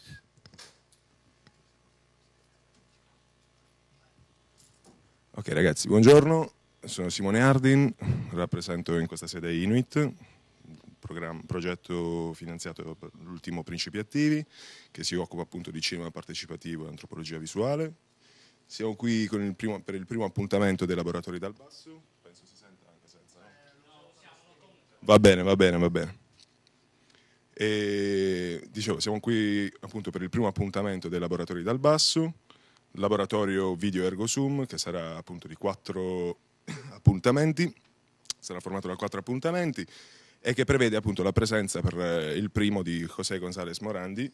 focus. Ok ragazzi, buongiorno, sono Simone Ardin, rappresento in questa sede Inuit, progetto finanziato dall'ultimo Principi Attivi, che si occupa appunto di cinema partecipativo e antropologia visuale. Siamo qui il primo, per il primo appuntamento dei laboratori dal basso, eh? Va bene, va bene, va bene. E, dicevo, siamo qui appunto per il primo appuntamento dei laboratori dal basso, laboratorio video ergo sum che sarà appunto di quattro appuntamenti, sarà formato da quattro appuntamenti e che prevede appunto la presenza per eh, il primo di José González Morandi,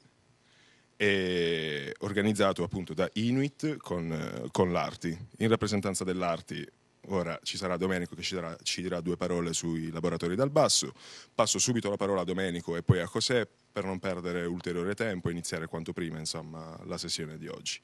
organizzato appunto da Inuit con, eh, con l'Arti, in rappresentanza dell'Arti Ora ci sarà Domenico che ci, darà, ci dirà due parole sui laboratori dal basso. Passo subito la parola a Domenico e poi a José per non perdere ulteriore tempo e iniziare quanto prima insomma, la sessione di oggi.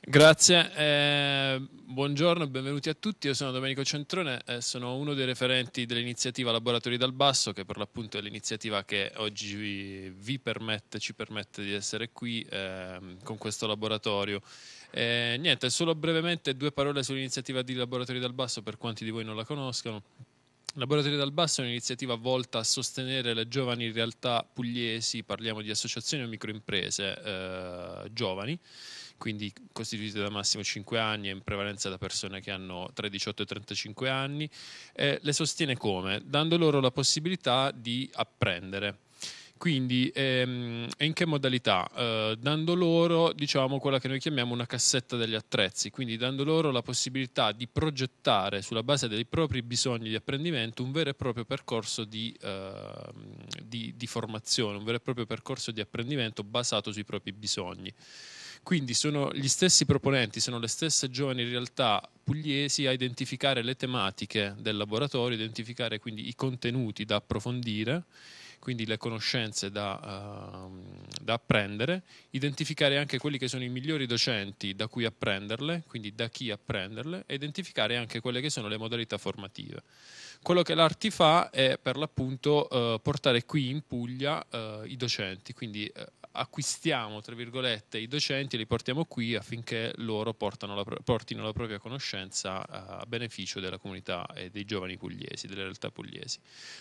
Grazie, eh, buongiorno, benvenuti a tutti. Io sono Domenico Centrone, eh, sono uno dei referenti dell'iniziativa Laboratori dal Basso, che per l'appunto è l'iniziativa che oggi vi, vi permette, ci permette di essere qui eh, con questo laboratorio eh, niente, solo brevemente due parole sull'iniziativa di Laboratori dal Basso per quanti di voi non la conoscano. Laboratori dal Basso è un'iniziativa volta a sostenere le giovani realtà pugliesi, parliamo di associazioni o microimprese eh, giovani, quindi costituite da massimo 5 anni e in prevalenza da persone che hanno tra i 18 e i 35 anni, eh, le sostiene come? Dando loro la possibilità di apprendere quindi ehm, in che modalità? Eh, dando loro, diciamo, quella che noi chiamiamo una cassetta degli attrezzi, quindi dando loro la possibilità di progettare sulla base dei propri bisogni di apprendimento un vero e proprio percorso di, eh, di, di formazione, un vero e proprio percorso di apprendimento basato sui propri bisogni. Quindi sono gli stessi proponenti, sono le stesse giovani realtà pugliesi a identificare le tematiche del laboratorio, identificare quindi i contenuti da approfondire quindi le conoscenze da, uh, da, apprendere, identificare anche quelli che sono i migliori docenti da cui apprenderle, quindi da chi apprenderle, e identificare anche quelle che sono le modalità formative. Quello che l'Arti fa è per l'appunto uh, portare qui in Puglia eh, i docenti, quindi eh, acquistiamo, tra virgolette, i docenti e li portiamo qui affinché loro la, portino la propria conoscenza a beneficio della comunità e dei giovani pugliesi, delle realtà pugliesi.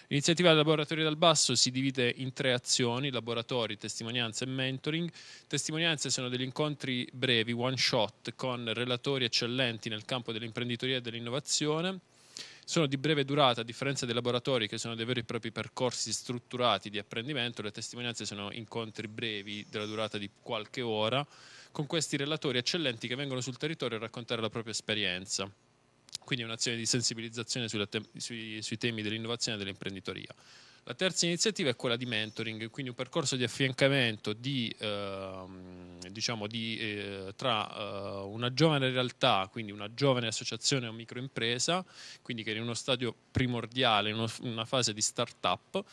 L'iniziativa Laboratori dal Basso si divide in tre azioni, laboratori, testimonianze e mentoring. Testimonianze sono degli incontri brevi, one shot, con relatori eccellenti nel campo dell'imprenditoria e dell'innovazione sono di breve durata, a differenza dei laboratori che sono dei veri e propri percorsi strutturati di apprendimento, le testimonianze sono incontri brevi della durata di qualche ora con questi relatori eccellenti che vengono sul territorio a raccontare la propria esperienza. Quindi un'azione di sensibilizzazione te- sui, sui temi dell'innovazione e dell'imprenditoria. La terza iniziativa è quella di mentoring, quindi un percorso di affiancamento di, eh, diciamo di, eh, tra eh, una giovane realtà, quindi una giovane associazione o microimpresa, quindi che è in uno stadio primordiale, in una fase di start-up,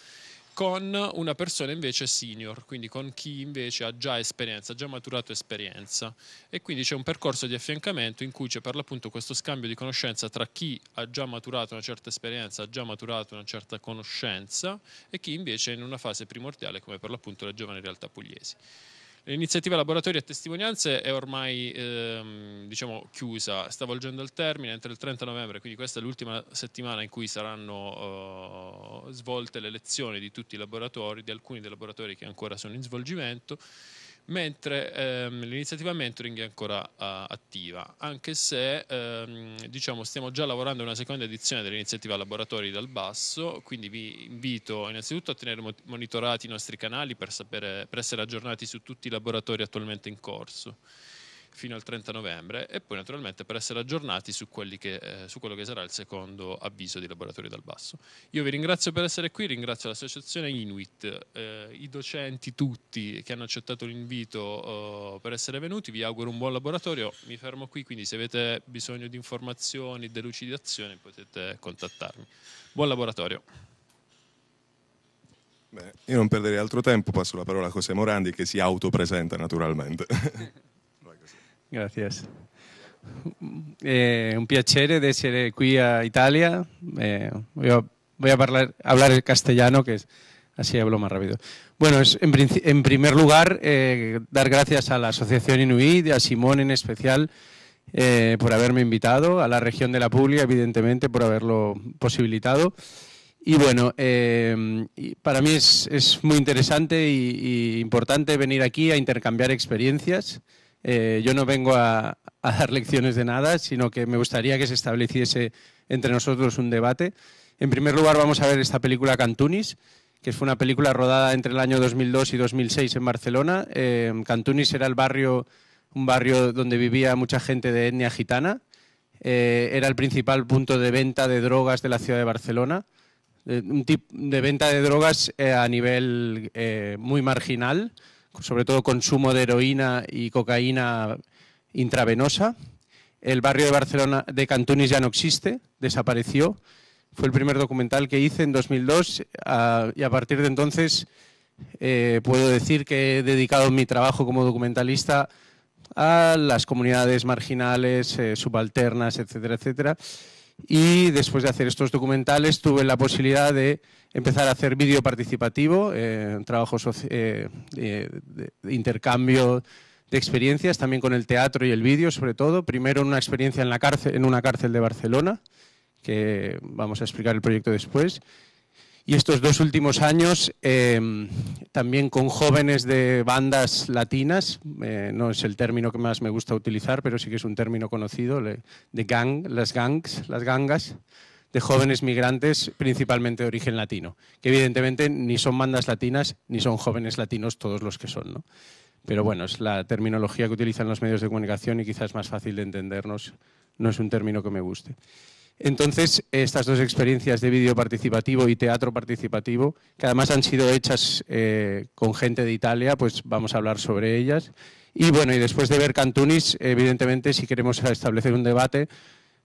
con una persona invece senior, quindi con chi invece ha già esperienza, ha già maturato esperienza. E quindi c'è un percorso di affiancamento in cui c'è per l'appunto questo scambio di conoscenza tra chi ha già maturato una certa esperienza, ha già maturato una certa conoscenza e chi invece è in una fase primordiale come per l'appunto le giovani realtà pugliesi. L'iniziativa Laboratorio e Testimonianze è ormai ehm, diciamo, chiusa, sta volgendo il termine entro il 30 novembre, quindi questa è l'ultima settimana in cui saranno eh, svolte le lezioni di tutti i laboratori, di alcuni dei laboratori che ancora sono in svolgimento mentre ehm, l'iniziativa mentoring è ancora uh, attiva, anche se ehm, diciamo, stiamo già lavorando a una seconda edizione dell'iniziativa Laboratori dal Basso, quindi vi invito innanzitutto a tenere monitorati i nostri canali per, sapere, per essere aggiornati su tutti i laboratori attualmente in corso fino al 30 novembre e poi naturalmente per essere aggiornati su, che, eh, su quello che sarà il secondo avviso di laboratorio dal basso. Io vi ringrazio per essere qui, ringrazio l'associazione Inuit, eh, i docenti tutti che hanno accettato l'invito eh, per essere venuti, vi auguro un buon laboratorio, mi fermo qui, quindi se avete bisogno di informazioni, delucidazioni potete contattarmi. Buon laboratorio. Beh, io non perderei altro tempo, passo la parola a José Morandi che si autopresenta naturalmente. Gracias. Eh, un piacere de ser aquí a Italia. Eh, voy a, hablar, el castellano, que es, así hablo más rápido. Bueno, en, primer lugar, eh, dar gracias a la Asociación Inuit, a Simón en especial, por haberme invitado, a la región de la Puglia, evidentemente, por haberlo posibilitado. Y bueno, para mí es, es muy interesante e importante venir aquí a intercambiar experiencias eh, yo no vengo a, dar lecciones de nada, sino que me gustaría que se estableciese entre nosotros un debate. En primer lugar, vamos a ver esta película Cantunis, que fue una película rodada entre el año 2002 y 2006 en Barcelona. Eh, Cantunis era el barrio, un barrio donde vivía mucha gente de etnia gitana. Eh, era el principal punto de venta de drogas de la ciudad de Barcelona. un tipo de venta de drogas a nivel muy marginal, sobre todo consumo de heroína y cocaína intravenosa. El barrio de Barcelona de Cantunis ya no existe, desapareció. Fue el primer documental que hice en 2002 y a partir de entonces eh, puedo decir que he dedicado mi trabajo como documentalista a las comunidades marginales, eh, subalternas, etcétera, etcétera y después de hacer estos documentales tuve la posibilidad de empezar a hacer vídeo participativo, eh, trabajo eh, de intercambio de experiencias también con el teatro y el vídeo, sobre todo. Primero una experiencia en, la cárcel, en una cárcel de Barcelona, que vamos a explicar el proyecto después y estos dos últimos años em, también con jóvenes de bandas latinas, eh, no es el término que más me gusta utilizar, pero sí que es un término conocido, de gang, las gangs, las gangas, de jóvenes migrantes principalmente de origen latino, que evidentemente ni son bandas latinas ni son jóvenes latinos todos los que son, ¿no? Pero bueno, es la terminología que utilizan los medios de comunicación y quizás más fácil de entendernos, no es un término que me guste. Entonces, estas dos experiencias de vídeo participativo y teatro participativo, que además han sido hechas eh, con gente de Italia, pues vamos a hablar sobre ellas. Y bueno, y después de ver Cantunis, evidentemente, si queremos establecer un debate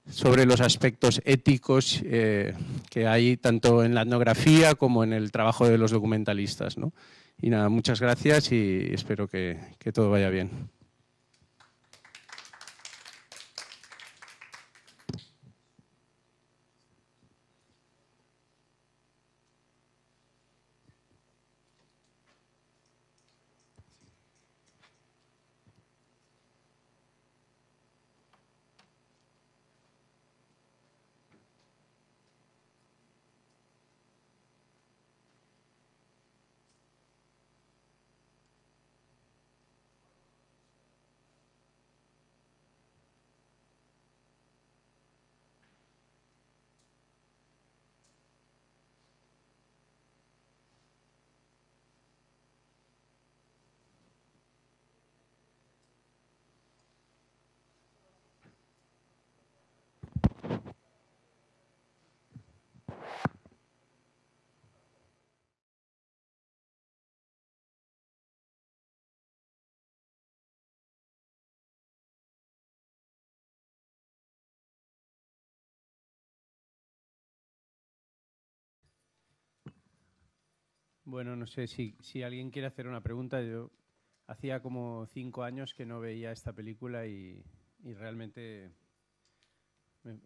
sobre los aspectos éticos eh, que hay tanto en la etnografía como en el trabajo de los documentalistas. ¿no? Y nada, muchas gracias y espero que todo vaya bien. Bueno, no sé si, si, alguien quiere hacer una pregunta. Yo hacía como cinco años que no veía esta película y, realmente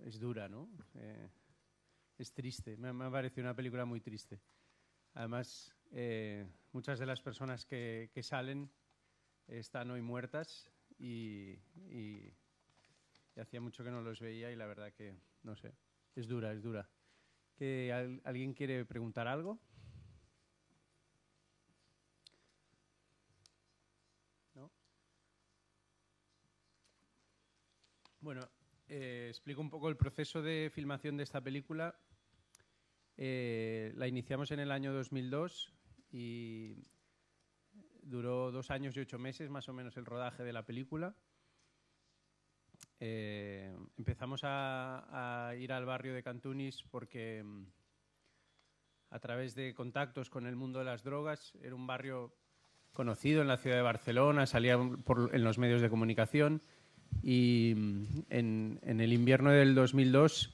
es dura, ¿no? Eh, es triste, me, ha parecido una película muy triste. Además, eh, muchas de las personas que, salen están hoy muertas y, hacía mucho que no los veía y la verdad que, no sé, es dura, es dura. ¿Que ¿Alguien quiere preguntar algo? ¿No? Bueno, eh, explico un poco el proceso de filmación de esta película. Eh, la iniciamos en el año 2002 y duró dos años y ocho meses más o menos el rodaje de la película. Eh, empezamos a, ir al barrio de Cantunis porque mm, a través de contactos con el mundo de las drogas era un barrio conocido en la ciudad de Barcelona, salía en los medios de comunicación y mm, en, el invierno del 2002,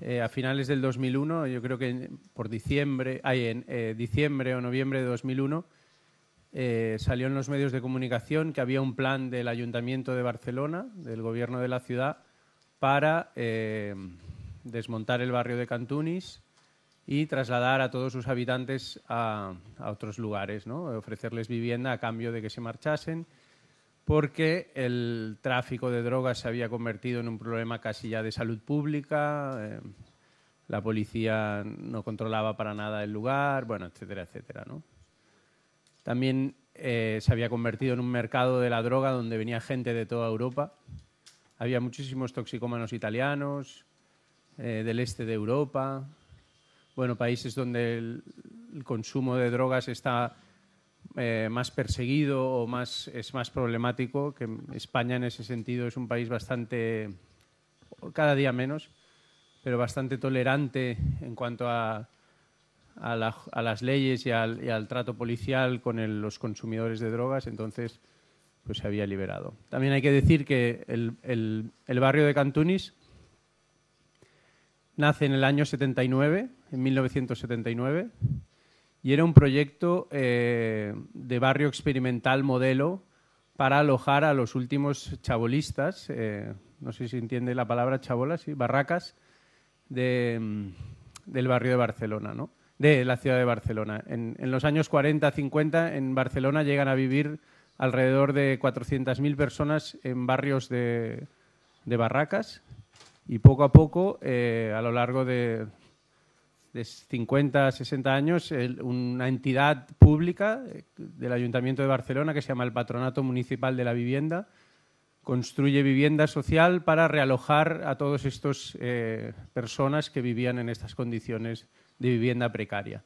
eh, a finales del 2001, yo creo que por diciembre, en eh, diciembre o noviembre de 2001, eh, salió en los medios de comunicación que había un plan del Ayuntamiento de Barcelona, del gobierno de la ciudad, para desmontar el barrio de Cantunis y trasladar a todos sus habitantes a, otros lugares, ofrecerles vivienda a cambio de que se marchasen porque el tráfico de drogas se había convertido en un problema casi ya de salud pública, eh, la policía no controlaba para nada el lugar, bueno, etcétera, etcétera. También eh, se había convertido en un mercado de la droga donde venía gente de toda Europa. Había muchísimos toxicómanos italianos, eh, del este de Europa, bueno, países donde el consumo de drogas está eh, más perseguido o más, es más problemático, que España en ese sentido es un país bastante, cada día menos, pero bastante tolerante en cuanto a, a, las leyes y al, trato policial con los consumidores de drogas, entonces pues se había liberado. También hay que decir que el, el barrio de Cantunis nace en el año 79, en 1979, y era un proyecto eh, de barrio experimental modelo para alojar a los últimos chabolistas, eh, no sé si entiende la palabra chabolas, sí, barracas, mm, del barrio de Barcelona, ¿no? de la ciudad de Barcelona. En, los años 40-50 en Barcelona llegan a vivir alrededor de 400.000 personas en barrios de, barracas y poco a poco, eh, a lo largo de, de 50, 60 años, una entidad pública eh, del Ayuntamiento de Barcelona que se llama el Patronato Municipal de la Vivienda, construye vivienda social para realojar a todas estas eh, personas que vivían en estas condiciones de vivienda precaria.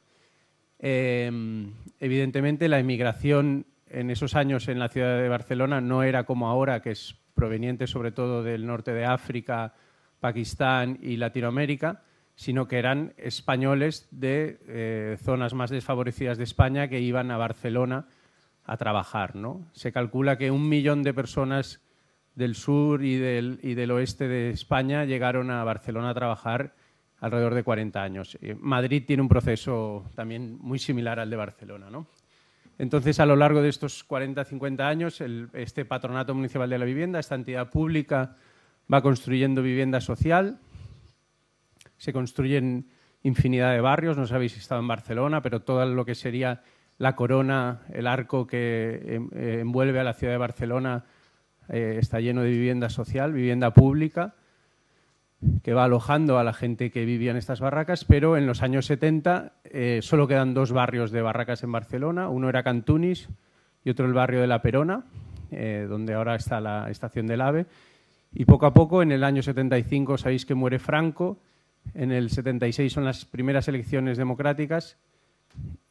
Em, evidentemente, la emigración en esos años en la ciudad de Barcelona no era como ahora, que es proveniente sobre todo del norte de África, Pakistán y Latinoamérica, sino que eran españoles de eh, zonas más desfavorecidas de España que iban a Barcelona a trabajar. ¿no? Se calcula que un millón de personas del sur y del, oeste de España llegaron a Barcelona a trabajar alrededor de 40 años. Eh, Madrid tiene un proceso también muy similar al de Barcelona. Entonces, a lo largo de estos 40-50 años, este Patronato Municipal de la Vivienda, esta entidad pública, va construyendo vivienda social se construyen infinidad de barrios, no sabéis si estado en Barcelona, pero todo lo que sería la corona, el arco que em, eh, envuelve a la ciudad de Barcelona, eh, está lleno de vivienda social, vivienda pública, que va alojando a la gente que vivía en estas barracas, pero en los años 70 eh, solo quedan dos barrios de barracas en Barcelona, uno era Cantunis y otro el barrio de La Perona, donde ahora está la estación del AVE, y poco a poco, en el año 75, sabéis que muere Franco, en el 76 son las primeras elecciones democráticas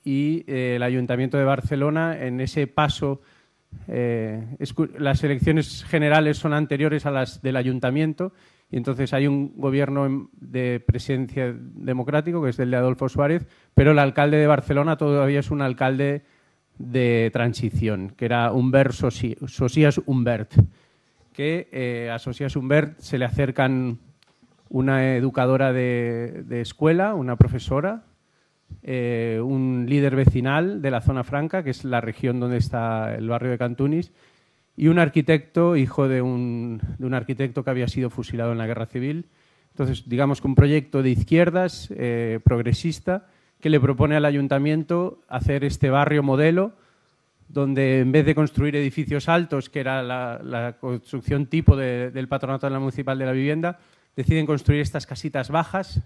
y eh, el Ayuntamiento de Barcelona, en ese paso, eh, las elecciones generales son anteriores a las del Ayuntamiento y entonces hay un gobierno de presidencia democrático, que es el de Adolfo Suárez, pero el alcalde de Barcelona todavía es un alcalde de transición, que era Humbert Sosías Humbert, que eh, a Sosías Humbert se le acercan una educadora de, escuela, una profesora, eh, un líder vecinal de la zona franca, que es la región donde está el barrio de Cantunis, y un arquitecto, hijo de un, arquitecto que había sido fusilado en la guerra civil. Entonces, digamos que un proyecto de izquierdas, eh, progresista, que le propone al ayuntamiento hacer este barrio modelo, donde en vez de construir edificios altos, que era la, construcción tipo del patronato de la municipal de la vivienda, deciden construir estas casitas bajas.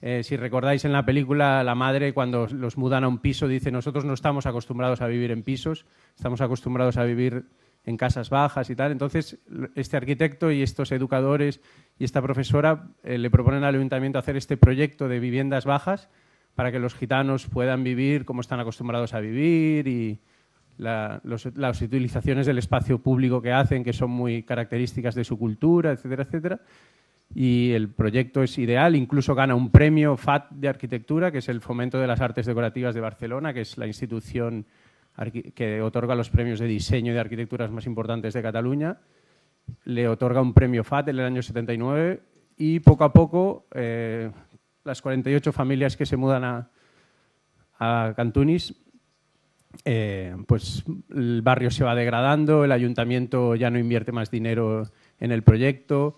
Eh, si recordáis en la película, la madre cuando los mudan a un piso dice, nosotros no estamos acostumbrados a vivir en pisos, estamos acostumbrados a vivir en casas bajas y tal. Entonces, este arquitecto y estos educadores y esta profesora eh, le proponen al ayuntamiento hacer este proyecto de viviendas bajas para que los gitanos puedan vivir como están acostumbrados a vivir y, las utilizaciones del espacio público que hacen, que son muy características de su cultura, etcétera, etcétera. Y el proyecto es ideal, incluso gana un premio FAT de arquitectura, que es el Fomento de las Artes Decorativas de Barcelona, que es la institución que otorga los premios de diseño de arquitecturas más importantes de Cataluña. Le otorga un premio FAT en el año 79 y poco a poco eh, las 48 familias que se mudan a Cantunis eh, pues el barrio se va degradando, el ayuntamiento ya no invierte más dinero en el proyecto,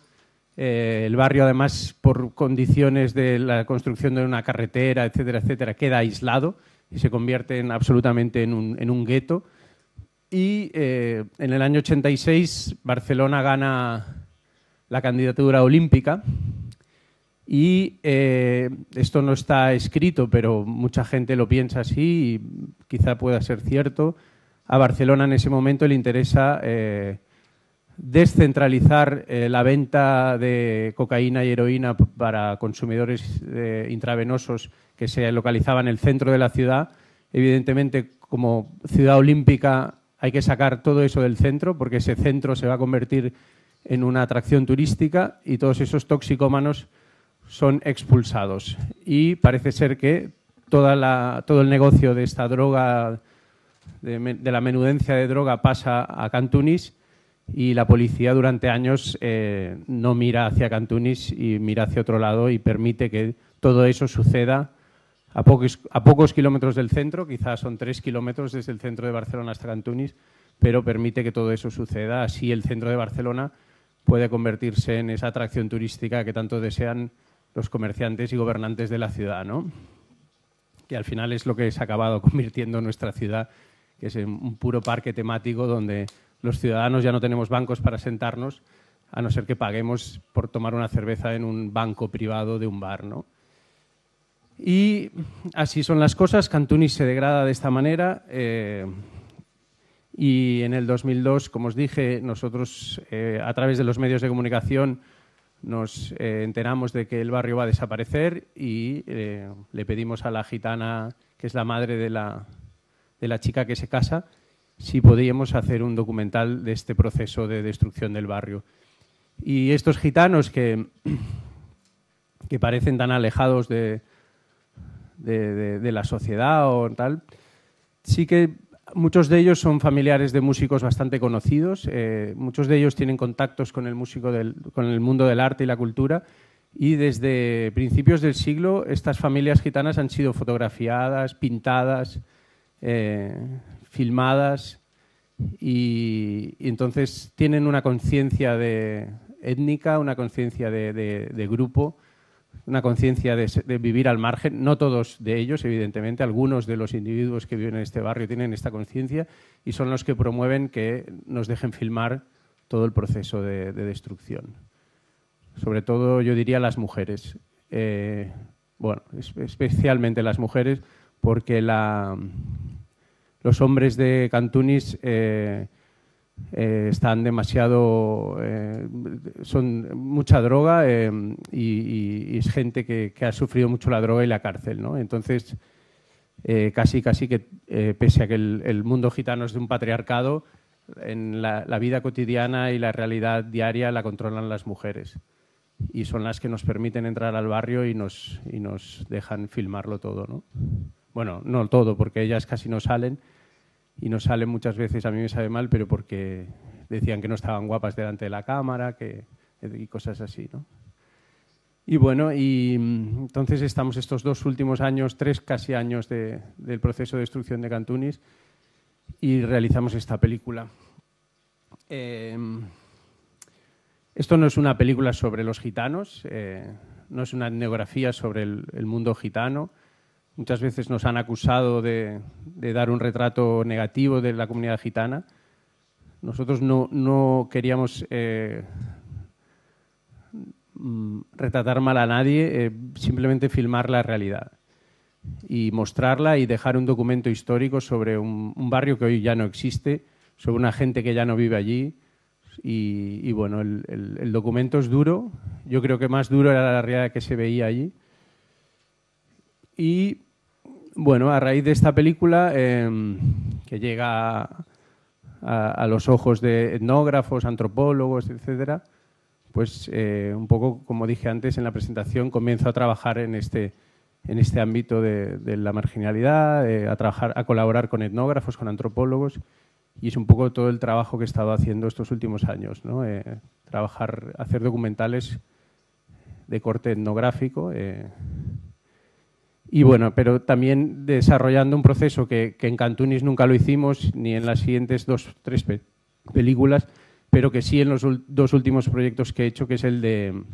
eh, el barrio además por condiciones de la construcción de una carretera, etcétera, etcétera, queda aislado y se convierte en, absolutamente en un, gueto. Y eh, en el año 86 Barcelona gana la candidatura olímpica y eh, esto no está escrito, pero mucha gente lo piensa así y quizá pueda ser cierto. A Barcelona en ese momento le interesa eh, descentralizar eh, la venta de cocaína y heroína para consumidores intravenosos que se localizaban en el centro de la ciudad. Evidentemente, como ciudad olímpica, hay que sacar todo eso del centro porque ese centro se va a convertir en una atracción turística y todos esos toxicómanos son expulsados. Y parece ser que toda la, todo el negocio de esta droga, de, la menudencia de droga, pasa a Cantunis y la policía durante años eh, no mira hacia Cantunis y mira hacia otro lado y permite que todo eso suceda a pocos, a pocos kilómetros del centro, quizás son tres kilómetros desde el centro de Barcelona hasta Cantunis, pero permite que todo eso suceda. Así el centro de Barcelona puede convertirse en esa atracción turística que tanto desean los comerciantes y gobernantes de la ciudad, que al final es lo que se ha acabado convirtiendo nuestra ciudad, que es un puro parque temático donde los ciudadanos ya no tenemos bancos para sentarnos, a no ser que paguemos por tomar una cerveza en un banco privado de un bar. ¿no? Y así son las cosas, Cantunis se degrada de esta manera eh, y en el 2002, como os dije, nosotros eh, a través de los medios de comunicación nos eh, enteramos de que el barrio va a desaparecer y eh, le pedimos a la gitana, que es la madre de la, de la chica que se casa, si podíamos hacer un documental de este proceso de destrucción del barrio. Y estos gitanos que, que parecen tan alejados de, de, la sociedad o tal, sí que Muchos de ellos son familiares de músicos bastante conocidos, eh, muchos de ellos tienen contactos con el, músico del, mundo del arte y la cultura y desde principios del siglo estas familias gitanas han sido fotografiadas, pintadas, eh, filmadas y, entonces tienen una conciencia étnica, una conciencia de grupo una conciencia de, vivir al margen, no todos de ellos, evidentemente, algunos de los individuos que viven en este barrio tienen esta conciencia y son los que promueven que nos dejen filmar todo el proceso de, destrucción. Sobre todo, yo diría, las mujeres. Eh, bueno, especialmente las mujeres, porque los hombres de Cantunis eh, eh, están demasiado. Eh, son mucha droga em, y, es gente que, ha sufrido mucho la droga y la cárcel, ¿no? Entonces, eh, casi, casi que, pese a que el, mundo gitano es de un patriarcado, en la, la, vida cotidiana y la realidad diaria la controlan las mujeres. Y son las que nos permiten entrar al barrio y nos, y nos dejan filmarlo todo, ¿no? Bueno, no todo, porque ellas casi no salen y nos sale muchas veces, a mí me sabe mal, pero porque decían que no estaban guapas delante de la cámara que, y cosas así, ¿no? Y bueno, y mm, entonces estamos estos dos últimos años, tres casi años de, del proceso de destrucción de Cantunis y realizamos esta película. Em, esto no es una película sobre los gitanos, eh, no es una etnografía sobre el mundo gitano, Muchas veces nos han acusado de, dar un retrato negativo de la comunidad gitana. Nosotros no, queríamos eh, mm, retratar mal a nadie, eh, simplemente filmar la realidad y mostrarla y dejar un documento histórico sobre un, barrio que hoy ya no existe, sobre una gente que ya no vive allí. Y, bueno, el, el, documento es duro. Yo creo que más duro era la realidad que se veía allí. Y bueno, a raíz de esta película, em, que llega a, los ojos de etnógrafos, antropólogos, etc., pues eh, un poco, como dije antes en la presentación, comienzo a trabajar en este, en este ámbito de, la marginalidad, eh, a, trabajar, a colaborar con etnógrafos, con antropólogos, y es un poco todo el trabajo que he estado haciendo estos últimos años, ¿no? Eh, trabajar, hacer documentales de corte etnográfico y bueno, pero también desarrollando un proceso que, en Cantunis nunca lo hicimos, ni en las siguientes dos, tres películas, pero que sí en los dos últimos proyectos que he hecho, que es el de,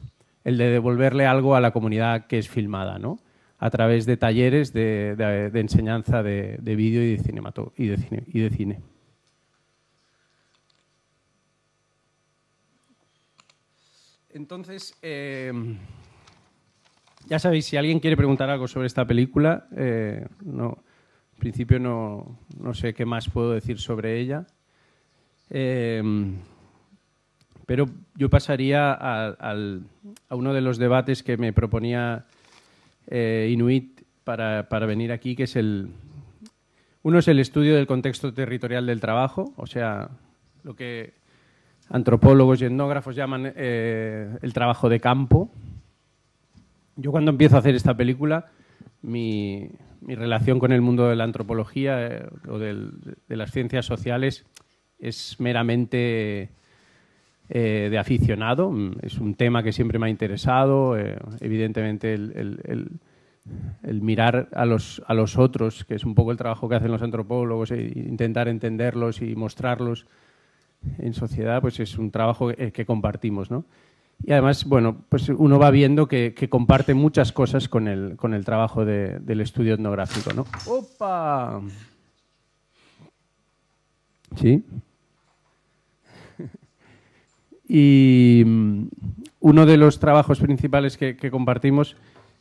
el de devolverle algo a la comunidad que es filmada, ¿no? a través de talleres de, enseñanza de, vídeo y de, y, de cine, Entonces, em, ya sabéis, si alguien quiere preguntar algo sobre esta película, eh, no, en principio no, sé qué más puedo decir sobre ella. Eh, pero yo pasaría a, al, a, uno de los debates que me proponía eh, Inuit para, para, venir aquí, que es el... Uno es el estudio del contexto territorial del trabajo, o sea, lo que antropólogos y etnógrafos llaman el trabajo de campo, yo cuando empiezo a hacer esta película, mi, relación con el mundo de la antropología eh, o de las ciencias sociales es meramente eh, de aficionado. Es un tema que siempre me ha interesado. Eh, evidentemente, el, mirar a los, a los otros, que es un poco el trabajo que hacen los antropólogos, e intentar entenderlos y mostrarlos en sociedad, pues es un trabajo que, que compartimos, ¿no? Y además, bueno, pues uno va viendo que, comparte muchas cosas con el, trabajo del estudio etnográfico, ¿no? ¡Opa! ¿Sí? Y mm, uno de los trabajos principales que, compartimos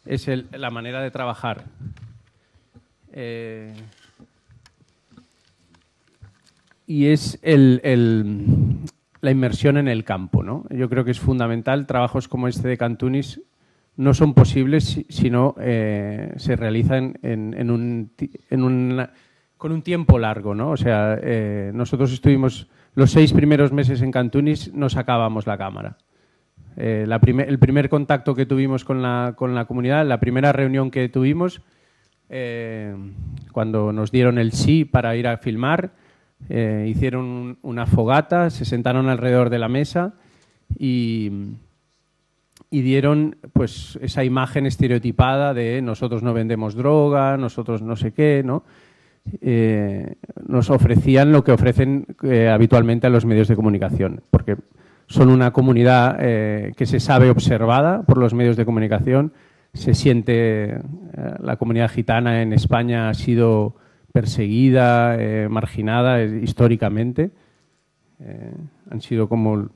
es la manera de trabajar. Eh, y es el, la inmersión en el campo. ¿no? Yo creo que es fundamental. Trabajos como este de Cantunis no son posibles si, no eh, se realizan con un tiempo largo. ¿no? O sea, eh, nosotros estuvimos los seis primeros meses en Cantunis, no sacábamos la cámara. Eh, el primer contacto que tuvimos con la comunidad, la primera reunión que tuvimos, cuando nos dieron el sí para ir a filmar, eh, hicieron una fogata, se sentaron alrededor de la mesa y, dieron pues esa imagen estereotipada de nosotros no vendemos droga, nosotros no sé qué, ¿no? Eh, nos ofrecían lo que ofrecen eh, habitualmente a los medios de comunicación, porque son una comunidad que se sabe observada por los medios de comunicación, se siente, la comunidad gitana en España ha sido perseguida, eh, marginada eh, históricamente. Eh, han sido como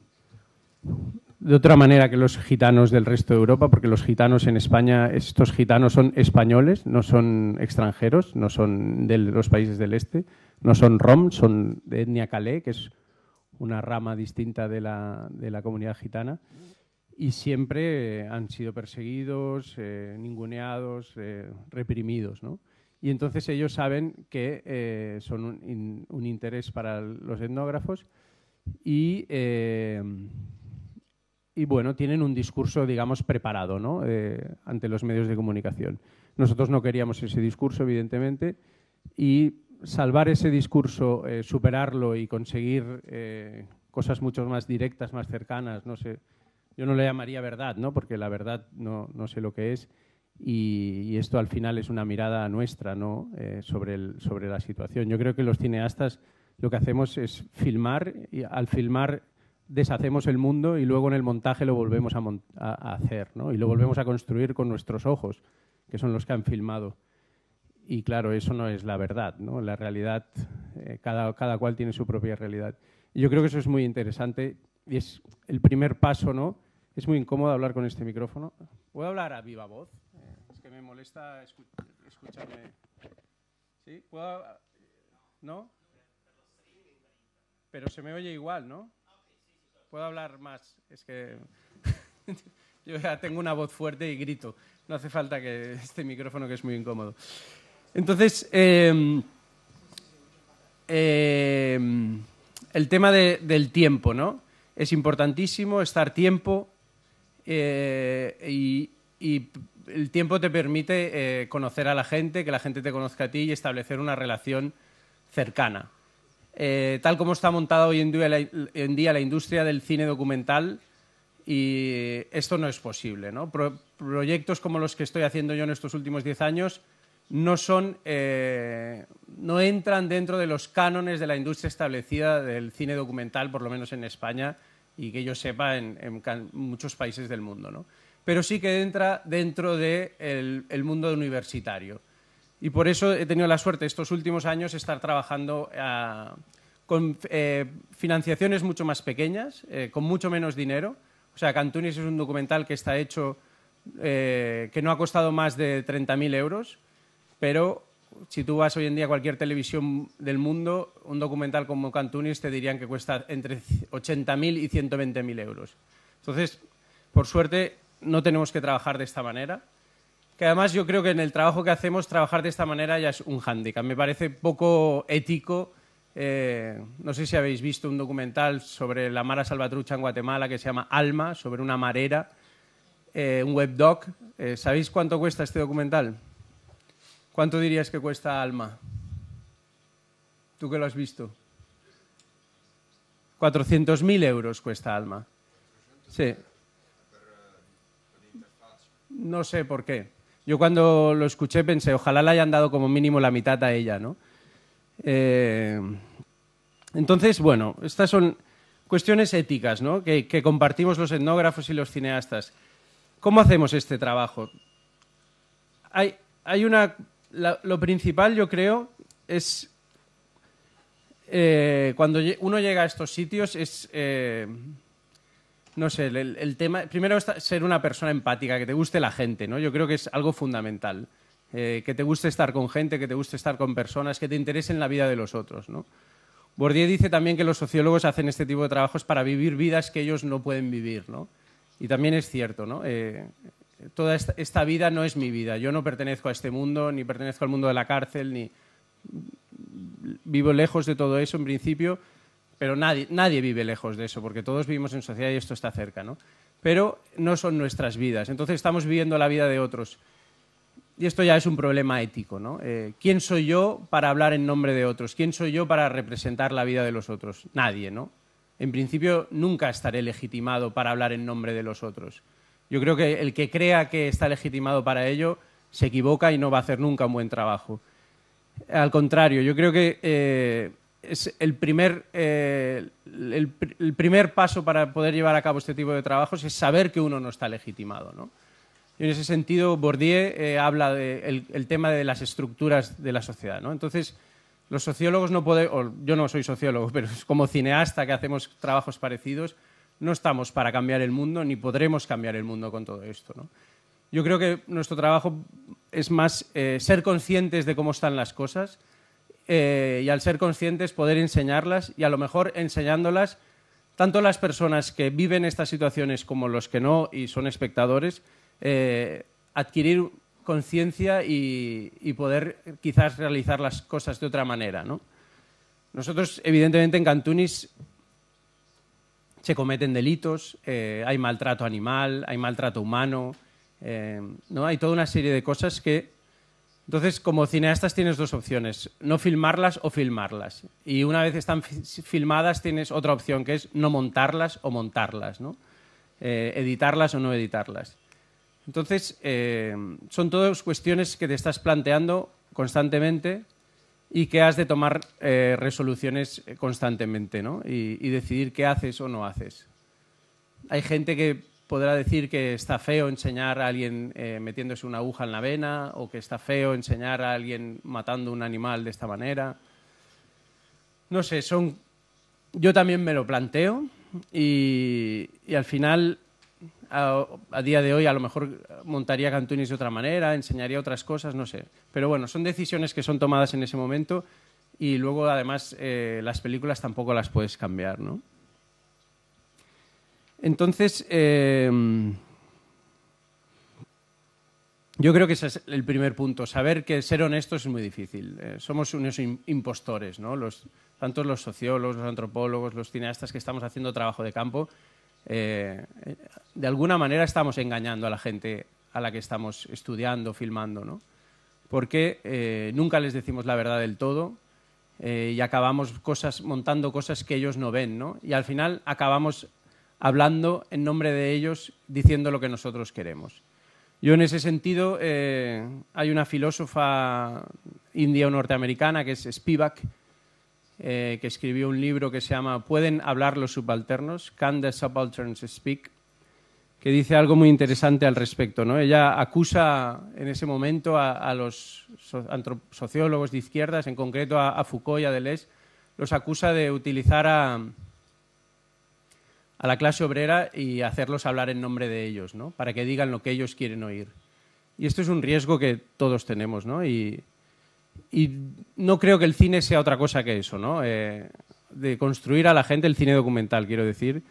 de otra manera que los gitanos del resto de Europa, porque los gitanos en España, estos gitanos son españoles, no son extranjeros, no son de los países del este, no son rom, son de etnia calé, que es una rama distinta de la, de la comunidad gitana, y siempre han sido perseguidos, ninguneados, reprimidos, ¿no? y entonces ellos saben que eh, son un, interés para los etnógrafos eh, y, bueno, tienen un discurso, digamos, preparado eh, ante los medios de comunicación. Nosotros no queríamos ese discurso, evidentemente, y salvar ese discurso, superarlo y conseguir cosas mucho más directas, más cercanas, no sé, yo no le llamaría verdad, ¿no? porque la verdad no sé lo que es, y, esto al final es una mirada nuestra ¿no? Eh, sobre, la situación. Yo creo que los cineastas lo que hacemos es filmar y al filmar deshacemos el mundo y luego en el montaje lo volvemos a, hacer y lo volvemos a construir con nuestros ojos, que son los que han filmado. Y claro, eso no es la verdad, ¿no? la realidad, eh, cada, cual tiene su propia realidad. yo creo que eso es muy interesante y es el primer paso, ¿no? Es muy incómodo hablar con este micrófono. ¿Puedo hablar a viva voz? que me molesta escucharme. ¿Sí? ¿Puedo? ¿No? Pero se me oye igual, ¿no? Puedo hablar más. Es que yo ya tengo una voz fuerte y grito. No hace falta que este micrófono que es muy incómodo. Entonces, em, em, el tema del tiempo, ¿no? Es importantísimo estar tiempo eh, y el tiempo te permite eh, conocer a la gente, que la gente te conozca a ti y establecer una relación cercana. Eh, tal como está montada hoy en día, la, industria del cine documental, y esto no es posible. ¿no? proyectos como los que estoy haciendo yo en estos últimos diez años eh, no, entran dentro de los cánones de la industria establecida del cine documental, por lo menos en España, y que yo sepa en, muchos países del mundo. ¿no? pero sí que entra dentro del mundo universitario. Y por eso he tenido la suerte estos últimos años estar trabajando ah, con eh, financiaciones mucho más pequeñas, eh, con mucho menos dinero. O sea, Cantunis es un documental que está hecho, eh, que no ha costado más de 30.000 euros, pero si tú vas hoy en día a cualquier televisión del mundo, un documental como Cantunis te dirían que cuesta entre 80.000 y 120.000 euros. Entonces, por suerte, no tenemos que trabajar de esta manera. Que además yo creo que en el trabajo que hacemos, trabajar de esta manera ya es un hándicap. Me parece poco ético. Eh, no sé si habéis visto un documental sobre la Mara Salvatrucha en Guatemala que se llama Alma, sobre una marera, eh, un webdoc. Eh, ¿Sabéis cuánto cuesta este documental? ¿Cuánto dirías que cuesta Alma? Tú que lo has visto. 400.000 euros cuesta Alma. Sí. No sé por qué. Yo cuando lo escuché pensé, ojalá le hayan dado como mínimo la mitad a ella, ¿no? Eh, entonces, bueno, estas son cuestiones éticas, ¿no? Que, compartimos los etnógrafos y los cineastas. ¿Cómo hacemos este trabajo? Hay, hay una. lo principal, yo creo, es. Eh, cuando uno llega a estos sitios, es. Eh, no sé, el, tema, primero ser una persona empática, que te guste la gente, ¿no? Yo creo que es algo fundamental. Eh, que te guste estar con gente, que te guste estar con personas, que te interesen la vida de los otros, ¿no? Bourdieu dice también que los sociólogos hacen este tipo de trabajos para vivir vidas que ellos no pueden vivir, ¿no? Y también es cierto, ¿no? Eh, toda esta, vida no es mi vida. Yo no pertenezco a este mundo, ni pertenezco al mundo de la cárcel, ni vivo lejos de todo eso en principio pero nadie, vive lejos de eso, porque todos vivimos en sociedad y esto está cerca, ¿no? Pero no son nuestras vidas, entonces estamos viviendo la vida de otros. Y esto ya es un problema ético, ¿no? Eh, ¿Quién soy yo para hablar en nombre de otros? ¿Quién soy yo para representar la vida de los otros? Nadie, ¿no? En principio nunca estaré legitimado para hablar en nombre de los otros. Yo creo que el que crea que está legitimado para ello se equivoca y no va a hacer nunca un buen trabajo. Al contrario, yo creo que eh, eh, el primer, paso para poder llevar a cabo este tipo de trabajos es saber que uno no está legitimado. ¿no? Y en ese sentido, Bourdieu eh, habla del tema de las estructuras de la sociedad. ¿no? Entonces, los sociólogos no pueden, yo no soy sociólogo, pero como cineasta que hacemos trabajos parecidos, no estamos para cambiar el mundo ni podremos cambiar el mundo con todo esto. Yo creo que nuestro trabajo es más eh, ser conscientes de cómo están las cosas eh, y al ser conscientes poder enseñarlas y a lo mejor enseñándolas tanto las personas que viven estas situaciones como los que no y son espectadores, eh, adquirir conciencia y, poder quizás realizar las cosas de otra manera. ¿no? Nosotros, evidentemente, en Cantunis se cometen delitos, eh, hay maltrato animal, hay maltrato humano, ¿no? hay toda una serie de cosas que entonces, como cineastas tienes dos opciones, no filmarlas o filmarlas. Y una vez están filmadas tienes otra opción, que es no montarlas o montarlas, ¿no? Eh, editarlas o no editarlas. Entonces, eh, son todas cuestiones que te estás planteando constantemente y que has de tomar eh, resoluciones constantemente, ¿no? y decidir qué haces o no haces. Hay gente que podrá decir que está feo enseñar a alguien eh, metiéndose una aguja en la vena o que está feo enseñar a alguien matando un animal de esta manera. No sé, son... Yo también me lo planteo y, al final, a, día de hoy, a lo mejor montaría Cantunis de otra manera, enseñaría otras cosas, no sé. Pero bueno, son decisiones que son tomadas en ese momento y luego, además, eh, las películas tampoco las puedes cambiar, ¿no? Entonces, em, yo creo que ese es el primer punto, saber que ser honestos es muy difícil. Eh, somos unos impostores, ¿no? Los, tanto los sociólogos, los antropólogos, los cineastas que estamos haciendo trabajo de campo, eh, eh, de alguna manera estamos engañando a la gente a la que estamos estudiando, filmando, ¿no? Porque nunca les decimos la verdad del todo y acabamos cosas, montando cosas que ellos no ven, ¿no? Y al final acabamos hablando en nombre de ellos, diciendo lo que nosotros queremos. Yo en ese sentido, eh, hay una filósofa india o norteamericana que es Spivak, eh, que escribió un libro que se llama ¿Pueden hablar los subalternos? ¿Can the subalterns speak? que dice algo muy interesante al respecto. ¿no? Ella acusa en ese momento a, los sociólogos de izquierdas, en concreto a Foucault y a Deleuze, los acusa de utilizar a, a la clase obrera y hacerlos hablar en nombre de ellos, ¿no? Para que digan lo que ellos quieren oír. Y esto es un riesgo que todos tenemos, ¿no? Y, no creo que el cine sea otra cosa que eso, ¿no? Eh, de construir a la gente el cine documental, quiero decir,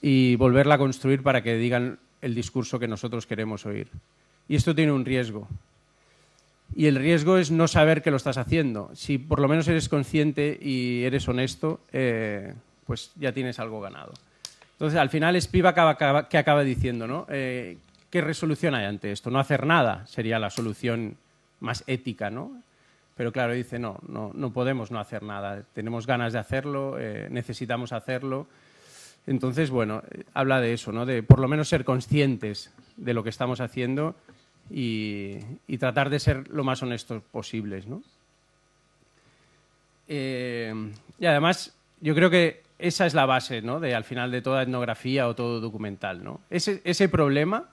y volverla a construir para que digan el discurso que nosotros queremos oír. Y esto tiene un riesgo. Y el riesgo es no saber que lo estás haciendo. Si por lo menos eres consciente y eres honesto, eh, pues ya tienes algo ganado. Entonces, al final, Spiva acaba, acaba, que acaba diciendo, ¿no? Eh, ¿Qué resolución hay ante esto? No hacer nada sería la solución más ética, ¿no? Pero claro, dice, no, no, no podemos no hacer nada. Tenemos ganas de hacerlo, eh, necesitamos hacerlo. Entonces, bueno, eh, habla de eso, ¿no? De por lo menos ser conscientes de lo que estamos haciendo y, tratar de ser lo más honestos posibles, ¿no? y además, yo creo que esa es la base, ¿no? De al final de toda etnografía o todo documental, ¿no? Ese, problema,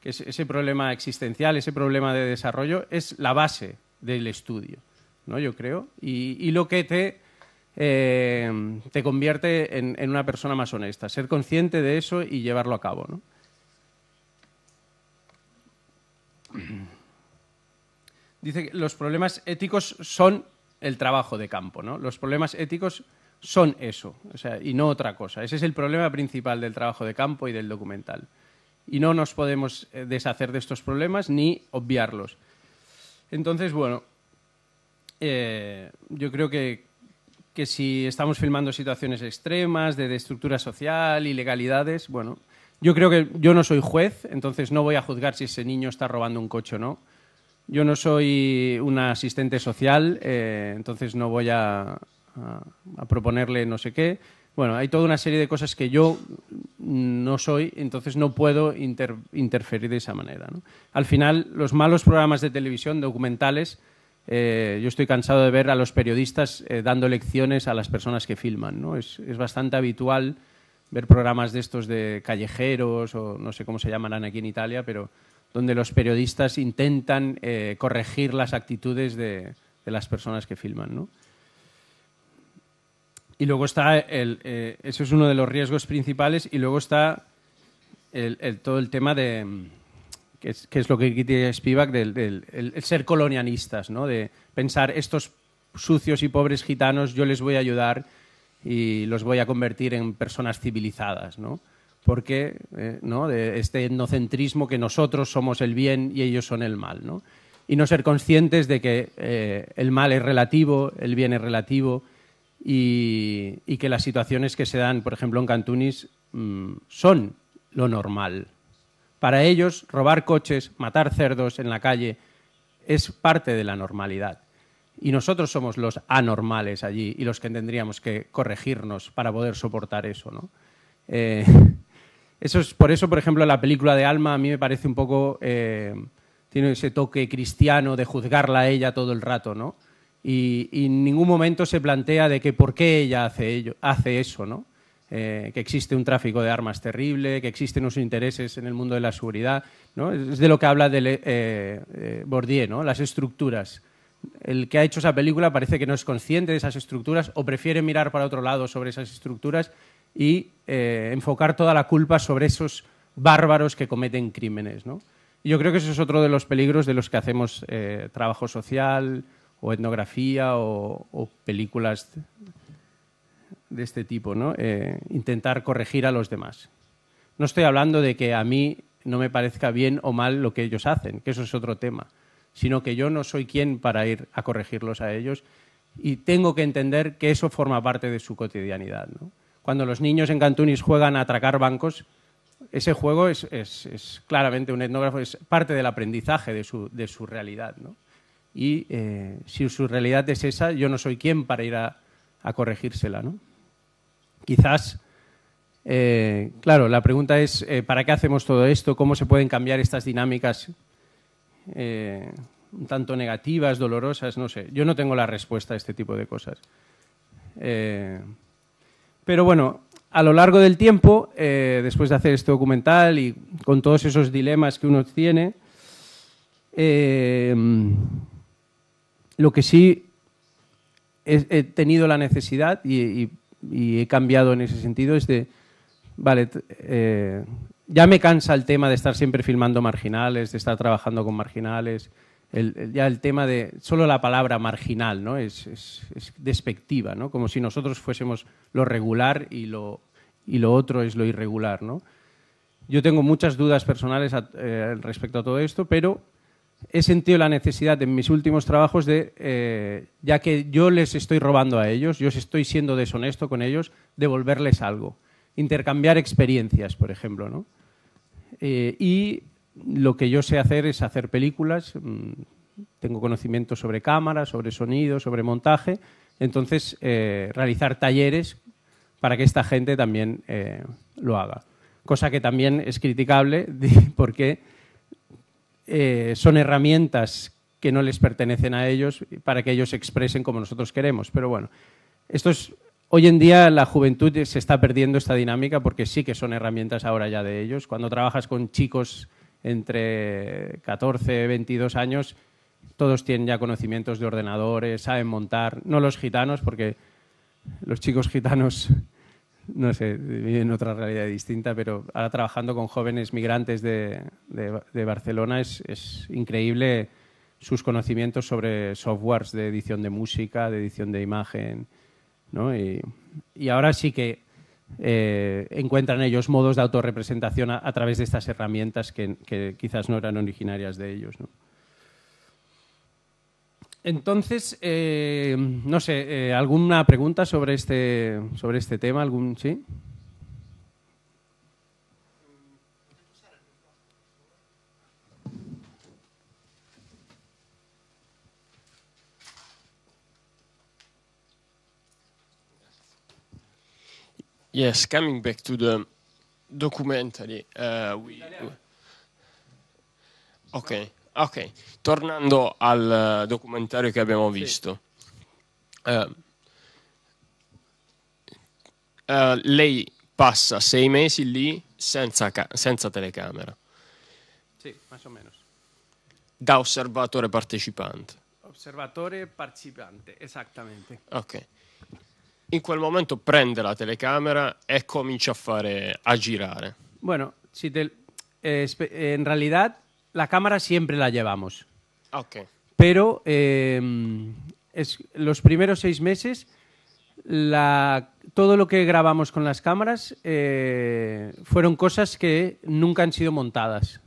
que es, ese problema existencial, ese problema de desarrollo, es la base del estudio, ¿no? Yo creo. Y, lo que te, eh, te convierte en, una persona más honesta, ser consciente de eso y llevarlo a cabo, ¿no? Dice que los problemas éticos son el trabajo de campo, ¿no? Los problemas éticos son eso, o sea, y no otra cosa. Ese es el problema principal del trabajo de campo y del documental. Y no nos podemos eh, deshacer de estos problemas ni obviarlos. Entonces, bueno, eh, yo creo que, si estamos filmando situaciones extremas de, destructura social, ilegalidades, bueno, yo creo que yo no soy juez, entonces no voy a juzgar si ese niño está robando un coche o no. Yo no soy una asistente social, eh, entonces no voy a, a, proponerle no sé qué. Bueno, hay toda una serie de cosas que yo no soy, entonces no puedo interferir de esa manera. Al final, los malos programas de televisión, documentales, eh, yo estoy cansado de ver a los periodistas eh, dando lecciones a las personas que filman. ¿no? Es, bastante habitual ver programas de estos de callejeros o no sé cómo se llamarán aquí en Italia, pero donde los periodistas intentan eh, corregir las actitudes de, de, las personas que filman. ¿no? Y luego está, el, eh, eso es uno de los riesgos principales, y luego está todo el tema de, mm, que es, lo que critica Spivak, del, el, ser colonialistas, ¿no? de pensar estos sucios y pobres gitanos yo les voy a ayudar y los voy a convertir en personas civilizadas, ¿no? Porque, eh, ¿no? De este etnocentrismo que nosotros somos el bien y ellos son el mal, ¿no? Y no ser conscientes de que eh, el mal es relativo, el bien es relativo, y, que las situaciones que se dan, por ejemplo, en Cantunis mm, son lo normal. Para ellos, robar coches, matar cerdos en la calle es parte de la normalidad. Y nosotros somos los anormales allí y los que tendríamos que corregirnos para poder soportar eso. ¿no? Eh, eso es, por eso, por ejemplo, la película de Alma a mí me parece un poco... Eh, tiene ese toque cristiano de juzgarla a ella todo el rato, ¿no? y, en ningún momento se plantea de que por qué ella hace, hace eso, ¿no? Eh, que existe un tráfico de armas terrible, que existen unos intereses en el mundo de la seguridad. ¿no? Es de lo que habla eh, eh, Bordier, ¿no? las estructuras. El que ha hecho esa película parece que no es consciente de esas estructuras o prefiere mirar para otro lado sobre esas estructuras y enfocar toda la culpa sobre esos bárbaros que cometen crímenes. ¿no? yo creo que eso es otro de los peligros de los que hacemos trabajo social, o etnografía o, películas de este tipo, ¿no? Eh, intentar corregir a los demás. No estoy hablando de que a mí no me parezca bien o mal lo que ellos hacen, que eso es otro tema, sino que yo no soy quien para ir a corregirlos a ellos y tengo que entender que eso forma parte de su cotidianidad. Cuando los niños en Cantunis juegan a atracar bancos, ese juego es, claramente un etnógrafo, es parte del aprendizaje de su, de su realidad. ¿no? y eh, si su realidad es esa, yo no soy quien para ir a, corregírsela. ¿no? Quizás, eh, claro, la pregunta es, eh, ¿para qué hacemos todo esto? ¿Cómo se pueden cambiar estas dinámicas tanto negativas, dolorosas? No sé, yo no tengo la respuesta a este tipo de cosas. pero bueno, a lo largo del tiempo, después de hacer este documental y con todos esos dilemas que uno tiene, lo que sí he, tenido la necesidad y, he cambiado en ese sentido es de, vale, eh, ya me cansa el tema de estar siempre filmando marginales, de estar trabajando con marginales. ya el tema de solo la palabra marginal no es, despectiva no como si nosotros fuésemos lo regular y lo otro es lo irregular no yo tengo muchas dudas personales eh, respecto a todo esto pero he sentido la necesidad en mis últimos trabajos de, eh, ya que yo les estoy robando a ellos, yo estoy siendo deshonesto con ellos, devolverles algo, intercambiar experiencias, por ejemplo. ¿no? Eh, y lo que yo sé hacer es hacer películas, mm, tengo conocimiento sobre cámara, sobre sonido, sobre montaje, entonces eh, realizar talleres para que esta gente también lo haga. Cosa que también es criticable porque eh, son herramientas que no les pertenecen a ellos para que ellos expresen como nosotros queremos. Pero bueno, hoy en día la juventud se está perdiendo esta dinámica porque sí que son herramientas ahora ya de ellos. Cuando trabajas con chicos entre 14 y 22 años, todos tienen ya conocimientos de ordenadores, saben montar, no los gitanos porque los chicos gitanos no sé, en otra realidad distinta, pero ahora trabajando con jóvenes migrantes de, Barcelona es, increíble sus conocimientos sobre softwares de edición de música, de edición de imagen, ¿no? Y, ahora sí que eh, encuentran ellos modos de autorrepresentación a, través de estas herramientas que, que, quizás no eran originarias de ellos, ¿no? Entonces, eh, no sé, eh, ¿alguna pregunta sobre este, sobre este tema? ¿Algún, ¿Sí? Yes, coming back to the documentary, uh, we, okay. Ok, tornando al eh, documentario che abbiamo visto. Sì. Uh, eh, uh, eh, lei passa sei mesi lì senza, senza telecamera. Sì, più o meno. Da osservatore partecipante. Osservatore partecipante, esattamente. Ok. In quel momento prende la telecamera e comincia a fare a girare. Bueno, si te, eh, en realidad la cámara siempre la llevamos. Pero eh, los primeros seis meses, todo lo que grabamos con las cámaras eh, fueron cosas que nunca han sido montadas.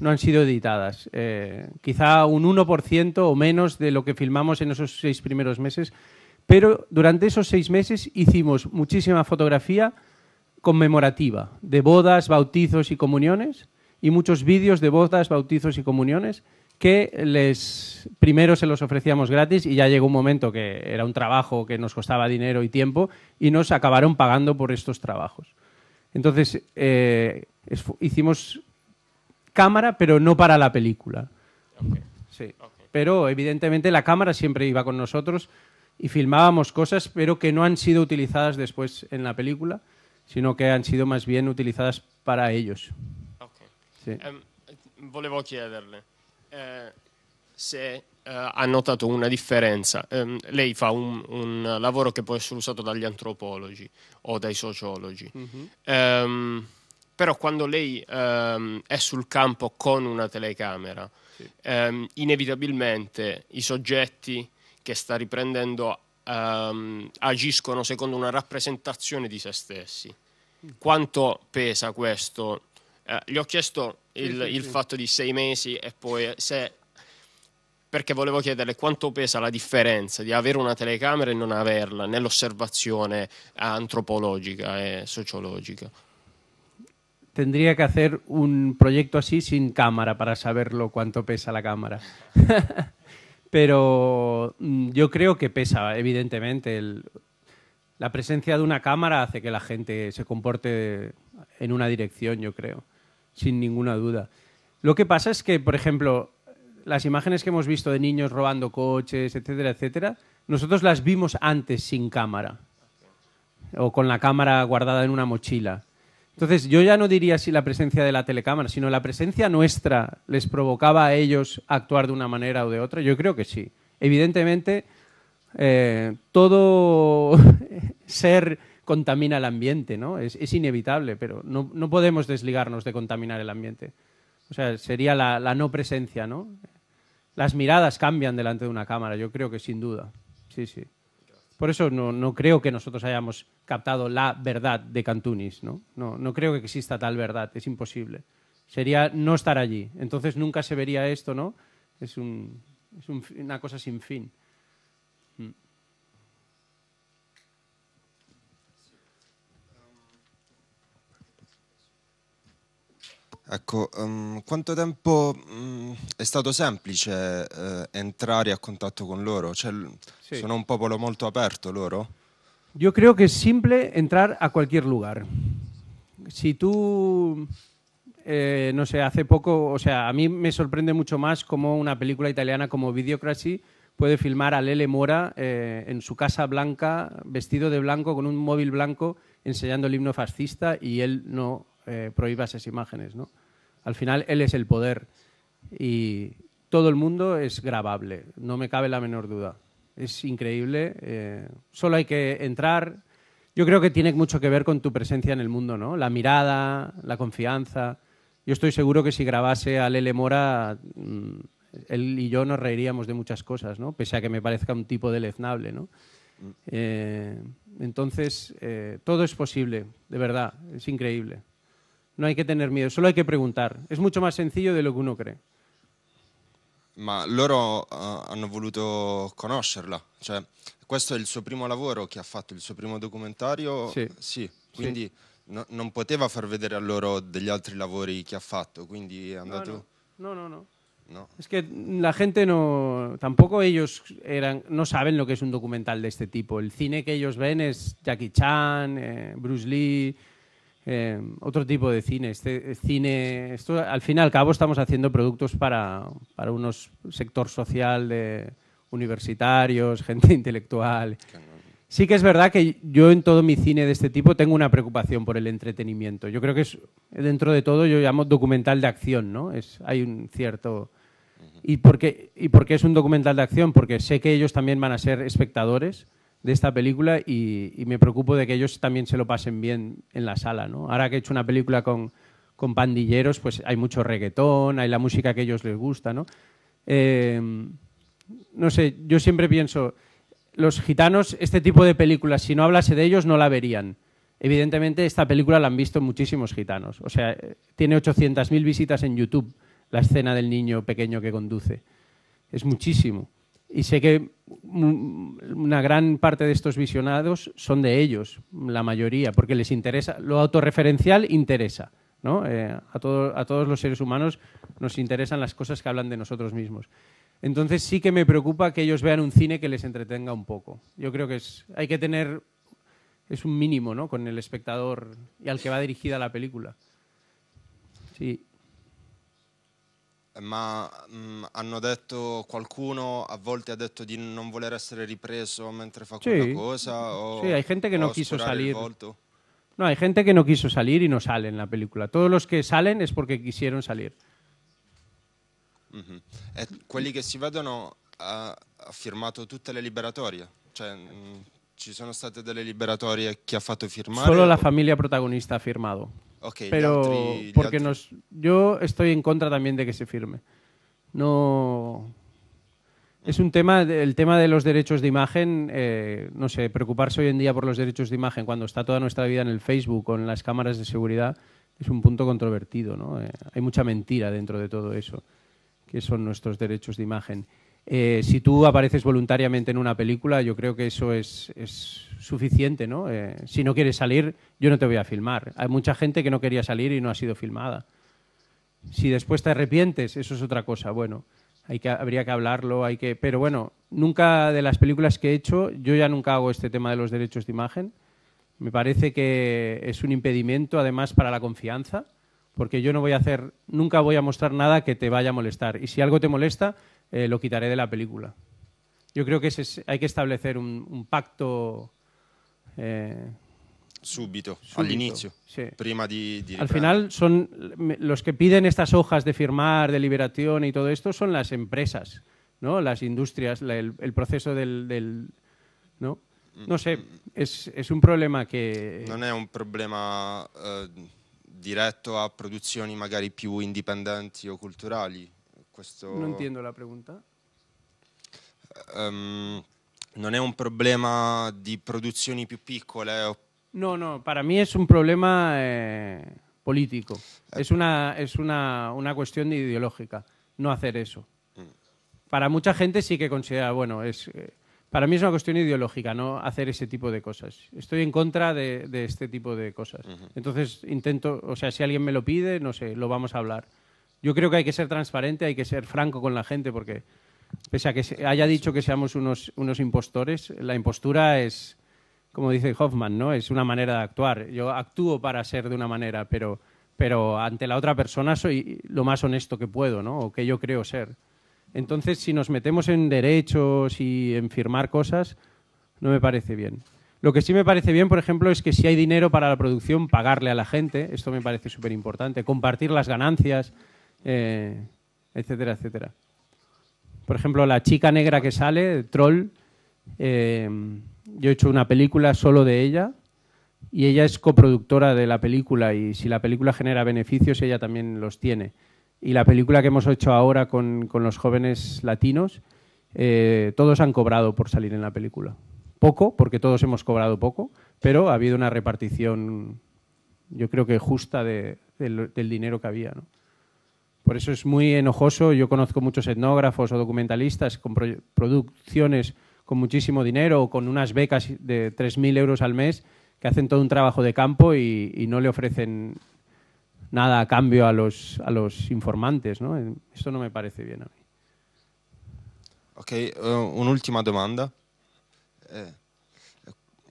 No han sido editadas. Eh, quizá un 1% o menos de lo que filmamos en esos seis primeros meses. Pero durante esos seis meses hicimos muchísima fotografía conmemorativa de bodas, bautizos y comuniones y muchos vídeos de bodas, bautizos y comuniones que les primero se los ofrecíamos gratis y ya llegó un momento que era un trabajo que nos costaba dinero y tiempo y nos acabaron pagando por estos trabajos. Entonces eh, hicimos cámara, pero no para la película. Pero evidentemente la cámara siempre iba con nosotros y filmábamos cosas, pero que no han sido utilizadas después en la película, sino que han sido más bien utilizadas para ellos. Sì. Eh, volevo chiederle eh, se eh, ha notato una differenza. Ehm, lei fa un, un, lavoro che può essere usato dagli antropologi o dai sociologi. Mm-hmm. però quando lei ehm, è sul campo con una telecamera, sì. inevitabilmente i soggetti che sta riprendendo Um, agiscono secondo una rappresentazione di se stessi. Mm. Quanto pesa questo eh, gli ho chiesto il, il fatto di sei mesi e poi eh, se perché volevo chiederle quanto pesa la differenza di avere una telecamera e non averla nell'osservazione antropologica e sociologica. Tendría que hacer un proyecto así sin cámara para saberlo cuánto pesa la cámara. Pero mm, yo creo que pesa, evidentemente. El, la presencia de una cámara hace que la gente se comporte en una dirección, yo creo. sin ninguna duda. Lo que pasa es que, por ejemplo, las imágenes que hemos visto de niños robando coches, etcétera, etcétera, nosotros las vimos antes sin cámara o con la cámara guardada en una mochila. Entonces, yo ya no diría si la presencia de la telecámara, sino la presencia nuestra les provocaba a ellos actuar de una manera o de otra. Yo creo que sí. Evidentemente, eh, todo ser contamina el ambiente, ¿no? Es, inevitable, pero no, podemos desligarnos de contaminar el ambiente. O sea, sería la, no presencia, ¿no? Las miradas cambian delante de una cámara, yo creo que sin duda. Sí, sí. Por eso no, creo que nosotros hayamos captado la verdad de Cantunis, ¿no? ¿no? creo que exista tal verdad, es imposible. Sería no estar allí. Entonces nunca se vería esto, ¿no? Es, una cosa sin fin. Mm. Ecco, tiempo quanto tempo mm, è stato semplice eh, entrare a contatto con loro? ¿Son un popolo molto aperto loro? Yo creo que es simple entrar a cualquier lugar. Si tú, eh, no sé, hace poco, o sea, a mí me sorprende mucho más cómo una película italiana como Videocracy puede filmar a Lele Mora eh, en su casa blanca, vestido de blanco, con un móvil blanco, enseñando el himno fascista y él no eh, prohíba esas imágenes. ¿no? Al final, él es el poder y todo el mundo es grabable, no me cabe la menor duda. Es increíble, eh, solo hay que entrar. Yo creo que tiene mucho que ver con tu presencia en el mundo, ¿no? La mirada, la confianza. Yo estoy seguro que si grabase a Lele Mora, mm, él y yo nos reiríamos de muchas cosas, ¿no? Pese a que me parezca un tipo deleznable, ¿no? Mm. Eh, entonces, eh, todo es posible, de verdad, es increíble. No hay que tener miedo, solo hay que preguntar. Es mucho más sencillo de lo que uno cree. Ma loro han eh, hanno voluto conoscerla, cioè questo è il suo primo lavoro che ha fatto, il suo primo documentario, sì, quindi No, non poteva far vedere a loro degli altri lavori che ha fatto, quindi andato... no, no. no. Es que la gente no, tampoco ellos eran, no saben lo que es un documental de este tipo. El cine que ellos ven es Jackie Chan, eh, Bruce Lee, Em, otro tipo de cine. Este, eh, cine, esto, al fin y al cabo estamos haciendo productos para, para unos sector social de universitarios, gente intelectual. Sí que es verdad que yo en todo mi cine de este tipo tengo una preocupación por el entretenimiento. Yo creo que es, dentro de todo yo llamo documental de acción, ¿no? hay un cierto... ¿Y por, ¿Y por qué es un documental de acción? Porque sé que ellos también van a ser espectadores de esta película y, me preocupo de que ellos también se lo pasen bien en la sala. ¿no? Ahora que he hecho una película con, pandilleros, pues hay mucho reggaetón, hay la música que a ellos les gusta. ¿no? Eh, no sé, yo siempre pienso, los gitanos, este tipo de películas, si no hablase de ellos, no la verían. Evidentemente, esta película la han visto muchísimos gitanos. O sea, tiene 800.000 visitas en YouTube la escena del niño pequeño que conduce. Es muchísimo. Y sé que una gran parte de estos visionados son de ellos, la mayoría, porque les interesa, lo autorreferencial interesa. ¿no? Eh, a, a todos los seres humanos nos interesan las cosas que hablan de nosotros mismos. Entonces sí que me preocupa que ellos vean un cine que les entretenga un poco. Yo creo que es, hay que tener, es un mínimo ¿no? con el espectador y al que va dirigida la película. Sí. ma mh, mm, hanno detto qualcuno a volte ha detto di non voler essere ripreso mentre fa sí. quella cosa. O, sí, hay gente que no quiso salir. No, hay gente che non quiso salir e non sale nella la película. Todos los que salen es porque quisieron salir. Mm -hmm. E quelli che si vedono ha, ha firmato tutte le liberatorie. Cioè, mh, mm, ci sono state delle liberatorie che ha fatto firmare. Solo la famiglia protagonista ha firmato. pero porque nos, yo estoy en contra también de que se firme. No. Es un tema, el tema de los derechos de imagen, eh, no sé, preocuparse hoy en día por los derechos de imagen cuando está toda nuestra vida en el Facebook con las cámaras de seguridad es un punto controvertido, ¿no? Eh, hay mucha mentira dentro de todo eso, que son nuestros derechos de imagen. Eh, si tú apareces voluntariamente en una película, yo creo que eso es, suficiente, ¿no? Eh, si no quieres salir, yo no te voy a filmar. Hay mucha gente que no quería salir y no ha sido filmada. Si después te arrepientes, eso es otra cosa. Bueno, hay habría que hablarlo, hay que. Pero bueno, nunca de las películas que he hecho, yo ya nunca hago este tema de los derechos de imagen. Me parece que es un impedimento, además, para la confianza porque yo no voy a hacer, nunca voy a mostrar nada que te vaya a molestar. Y si algo te molesta, eh, lo quitaré de la película. Yo creo que hay que establecer un, pacto. Eh, Súbito, al inicio, prima de... Al final son los que piden estas hojas de firmar, de liberación y todo esto son las empresas, ¿no? Las industrias, el, proceso del, ¿no? Mm. no sé, es, un problema que... No es un problema... Eh, diretto a produzioni magari più indipendenti o culturali. Questo... No entiendo la pregunta. Um, non è un problema di produzioni più piccole? No, no, per me è un problema eh, è eh. Es, una, es una, una cuestión ideológica no hacer eso. Mm. Para molta gente sí che considera, bueno, es... Eh, Para mí es una cuestión ideológica, ¿no? Hacer ese tipo de cosas. Estoy en contra de, este tipo de cosas. Entonces intento, o sea, si alguien me lo pide, no sé, lo vamos a hablar. Yo creo que hay que ser transparente, hay que ser franco con la gente, porque pese a que haya dicho que seamos unos, impostores, la impostura es, como dice Hoffman, ¿no? Es una manera de actuar. Yo actúo para ser de una manera, pero, ante la otra persona soy lo más honesto que puedo, ¿no? O que yo creo ser. Entonces, si nos metemos en derechos y en firmar cosas, no me parece bien. Lo que sí me parece bien, por ejemplo, es que si hay dinero para la producción, pagarle a la gente. Esto me parece súper importante. Compartir las ganancias, eh, etcétera, etcétera. Por ejemplo, la chica negra que sale, Troll, eh, yo he hecho una película solo de ella y ella es coproductora de la película y si la película genera beneficios, ella también los tiene y la película que hemos hecho ahora con, con los jóvenes latinos, eh, todos han cobrado por salir en la película. Poco, porque todos hemos cobrado poco, pero ha habido una repartición, yo creo que justa de, del, dinero que había. Por eso es muy enojoso. Yo conozco muchos etnógrafos o documentalistas con producciones con muchísimo dinero o con unas becas de 3.000 euros al mes que hacen todo un trabajo de campo y no le ofrecen nada a cambio a los, a los informantes. No? Esto no me parece bien a mí. Ok, eh, un'ultima domanda. Eh,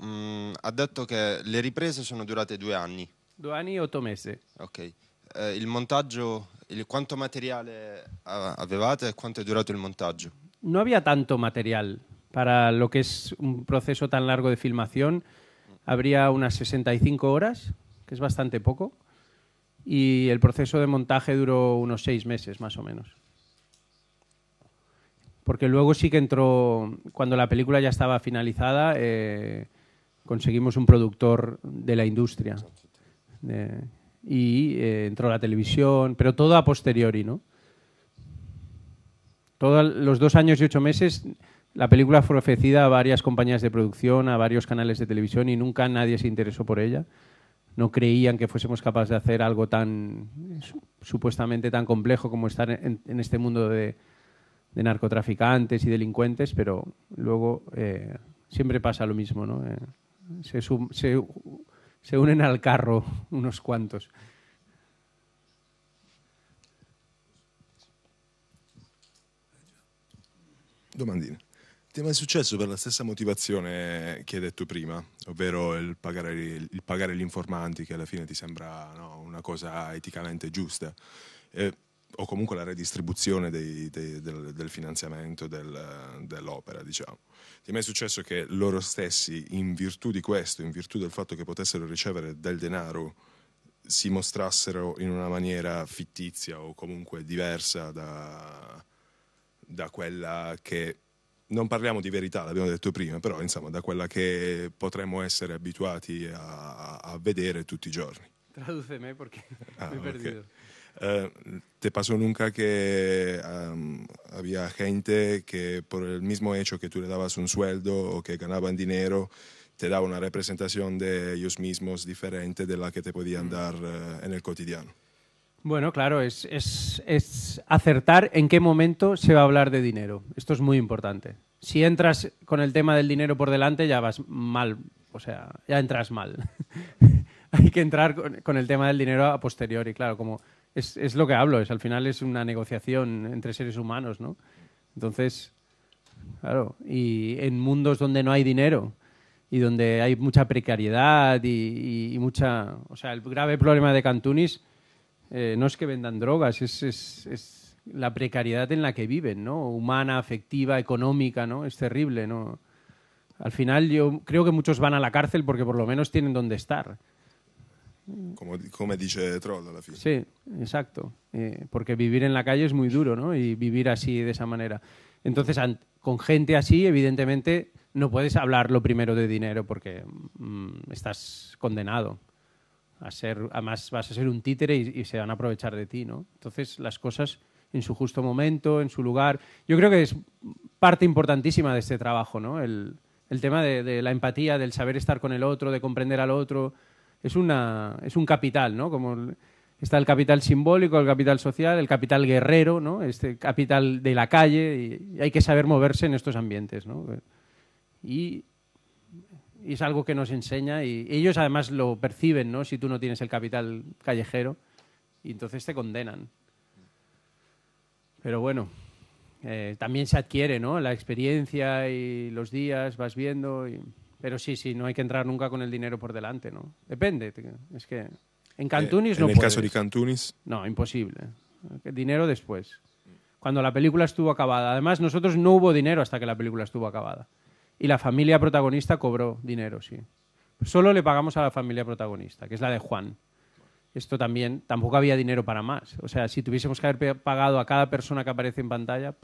mm, ha detto che le riprese sono durate due anni. Due anni e ocho mesi. Ok. ¿Cuánto eh, il montaggio, il, quanto materiale avevate e quanto è durato il montaggio? No había tanto material para lo que es un proceso tan largo de filmación. Habría unas 65 horas, que es bastante poco y el proceso de montaje duró unos seis meses más o menos. Porque luego sí que entró, cuando la película ya estaba finalizada, eh, conseguimos un productor de la industria. y eh, entró la televisión, pero todo a posteriori, ¿no? Todos los dos años y ocho meses la película fue ofrecida a varias compañías de producción, a varios canales de televisión y nunca nadie se interesó por ella no creían que fuésemos capaces de hacer algo tan supuestamente tan complejo como estar en, este mundo de, narcotraficantes y delincuentes, pero luego eh, siempre pasa lo mismo, ¿no? Eh, se, se unen al carro unos cuantos. Domandina. Ti è mai successo per la stessa motivazione che hai detto prima, ovvero il pagare, il pagare gli informanti che alla fine ti sembra no, una cosa eticamente giusta? Eh, o comunque la redistribuzione dei, dei, del, del, finanziamento del, dell'opera, diciamo. Ti è mai successo che loro stessi, in virtù di questo, in virtù del fatto che potessero ricevere del denaro, si mostrassero in una maniera fittizia o comunque diversa da, da quella che non parliamo di verità, l'abbiamo detto prima, però insomma da quella che potremmo essere abituati a, a vedere tutti i giorni. Tradúceme perché ah, me he perdido. Okay. Uh, ¿Te pasó nunca che um, ehm, había gente che per il mismo hecho che tu le dabas un sueldo o che ganaban dinero, te dava una representación de ellos mismos differente della che que te podían mm. dar uh, eh, en el cotidiano? Bueno, claro, es, es, acertar en qué momento se va a hablar de dinero. Esto es muy importante. Si entras con el tema del dinero por delante, ya vas mal, o sea, ya entras mal. Hay que entrar con, el tema del dinero a posteriori, claro, como es, es, lo que hablo, es al final es una negociación entre seres humanos, ¿no? Entonces, claro, y en mundos donde no hay dinero y donde hay mucha precariedad y mucha, o sea, el grave problema de Cantunis eh, no es que vendan drogas, es, es, la precariedad en la que viven, ¿no? Humana, afectiva, económica, ¿no? Es terrible, ¿no? Al final yo creo que muchos van a la cárcel porque por lo menos tienen donde estar. Como, dice Troll la Sí, exacto. Eh, porque vivir en la calle es muy duro, ¿no? Y vivir así de esa manera. Entonces, con gente así, evidentemente, no puedes hablar lo primero de dinero porque mm, estás condenado a ser, además vas a ser un títere y, se van a aprovechar de ti, ¿no? Entonces las cosas en su justo momento, en su lugar. Yo creo que es parte importantísima de este trabajo, ¿no? El, el tema de, la empatía, del saber estar con el otro, de comprender al otro, es, una, es un capital, ¿no? Como está el capital simbólico, el capital social, el capital guerrero, ¿no? Este capital de la calle y, hay que saber moverse en estos ambientes, ¿no? Y y es algo que nos enseña y ellos además lo perciben, ¿no? Si tú no tienes el capital callejero y entonces te condenan. Pero bueno, eh, también se adquiere, ¿no? La experiencia y los días vas viendo. Y... Pero sí, sí, no hay que entrar nunca con el dinero por delante, ¿no? Depende. Es que en Cantunis eh, no. En el caso de Cantunis. No, imposible. dinero después. Cuando la película estuvo acabada. Además, nosotros no hubo dinero hasta que la película estuvo acabada y la familia protagonista cobró dinero, sí. Solo le pagamos a la familia protagonista, que es la de Juan. Esto también, tampoco había dinero para más. O sea, si tuviésemos que haber pagado a cada persona que aparece en pantalla,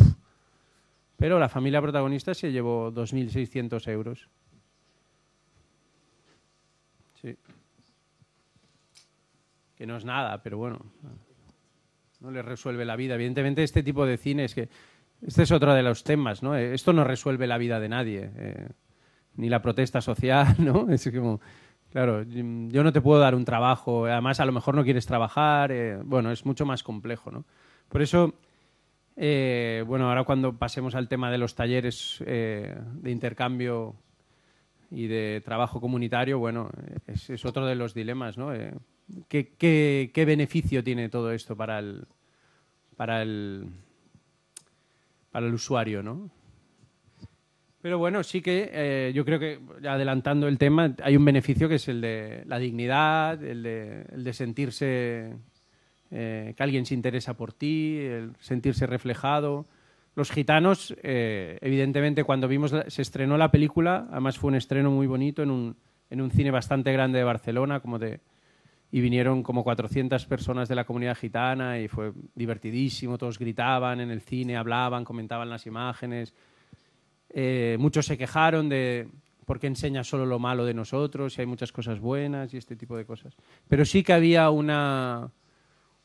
pero la familia protagonista se llevó 2.600 euros. Sí. Que no es nada, pero bueno, no le resuelve la vida. Evidentemente, este tipo de es que este es otro de los temas, ¿no? Eh, esto no resuelve la vida de nadie, eh, ni la protesta social, ¿no? Es como, claro, mm, yo no te puedo dar un trabajo, además a lo mejor no quieres trabajar, eh, bueno, es mucho más complejo, ¿no? Por eso, bueno, ahora cuando pasemos al tema de los talleres de intercambio y de trabajo comunitario, bueno, es, otro de los dilemas, ¿no? ¿qué, beneficio tiene todo esto para el para el usuario, ¿no? Pero bueno, sí que eh, yo creo que, adelantando el tema, hay un beneficio que es el de la dignidad, el de, sentirse eh, que alguien se interesa por ti, el sentirse reflejado. Los gitanos, eh, evidentemente, cuando vimos, se estrenó la película, además fue un estreno muy bonito en un, en un cine bastante grande de Barcelona, como de y vinieron como 400 personas de la comunidad gitana y fue divertidísimo, todos gritaban en el cine, hablaban, comentaban las imágenes. Eh, muchos se quejaron de por qué enseña solo lo malo de nosotros, si hay muchas cosas buenas y este tipo de cosas. Pero sí que había una,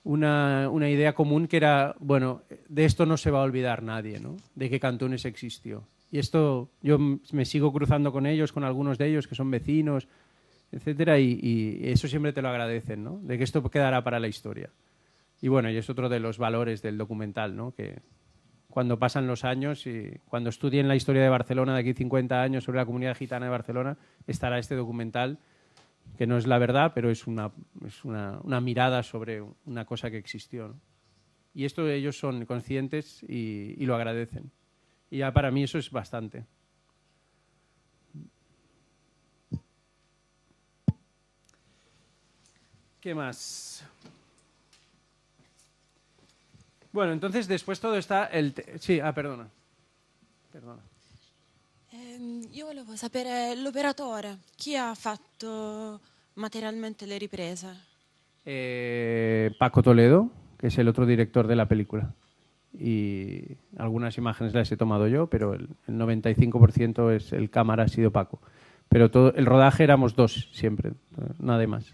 una, idea común que era, bueno, de esto no se va a olvidar nadie, De que Cantones existió. Y esto yo me sigo cruzando con ellos, con algunos de ellos que son vecinos, etcétera, y, eso siempre te lo agradecen, ¿no? De que esto quedará para la historia. Y bueno, y es otro de los valores del documental, ¿no? Que cuando pasan los años y cuando estudien la historia de Barcelona de aquí 50 años sobre la comunidad gitana de Barcelona, estará este documental que no es la verdad, pero es una, mirada sobre una cosa que existió. Y esto ellos son conscientes y lo agradecen. Y ya para mí eso es bastante. ¿Qué más? Bueno, entonces después todo está el... Sí, ah, perdona. Perdona. Eh, a saber sapere l'operatore, ha fatto materialmente le riprese? Eh, Paco Toledo, que es el otro director de la película. Y algunas imágenes las he tomado yo, pero el, 95% es el cámara ha sido Paco. Pero todo el rodaje éramos dos siempre, nada más.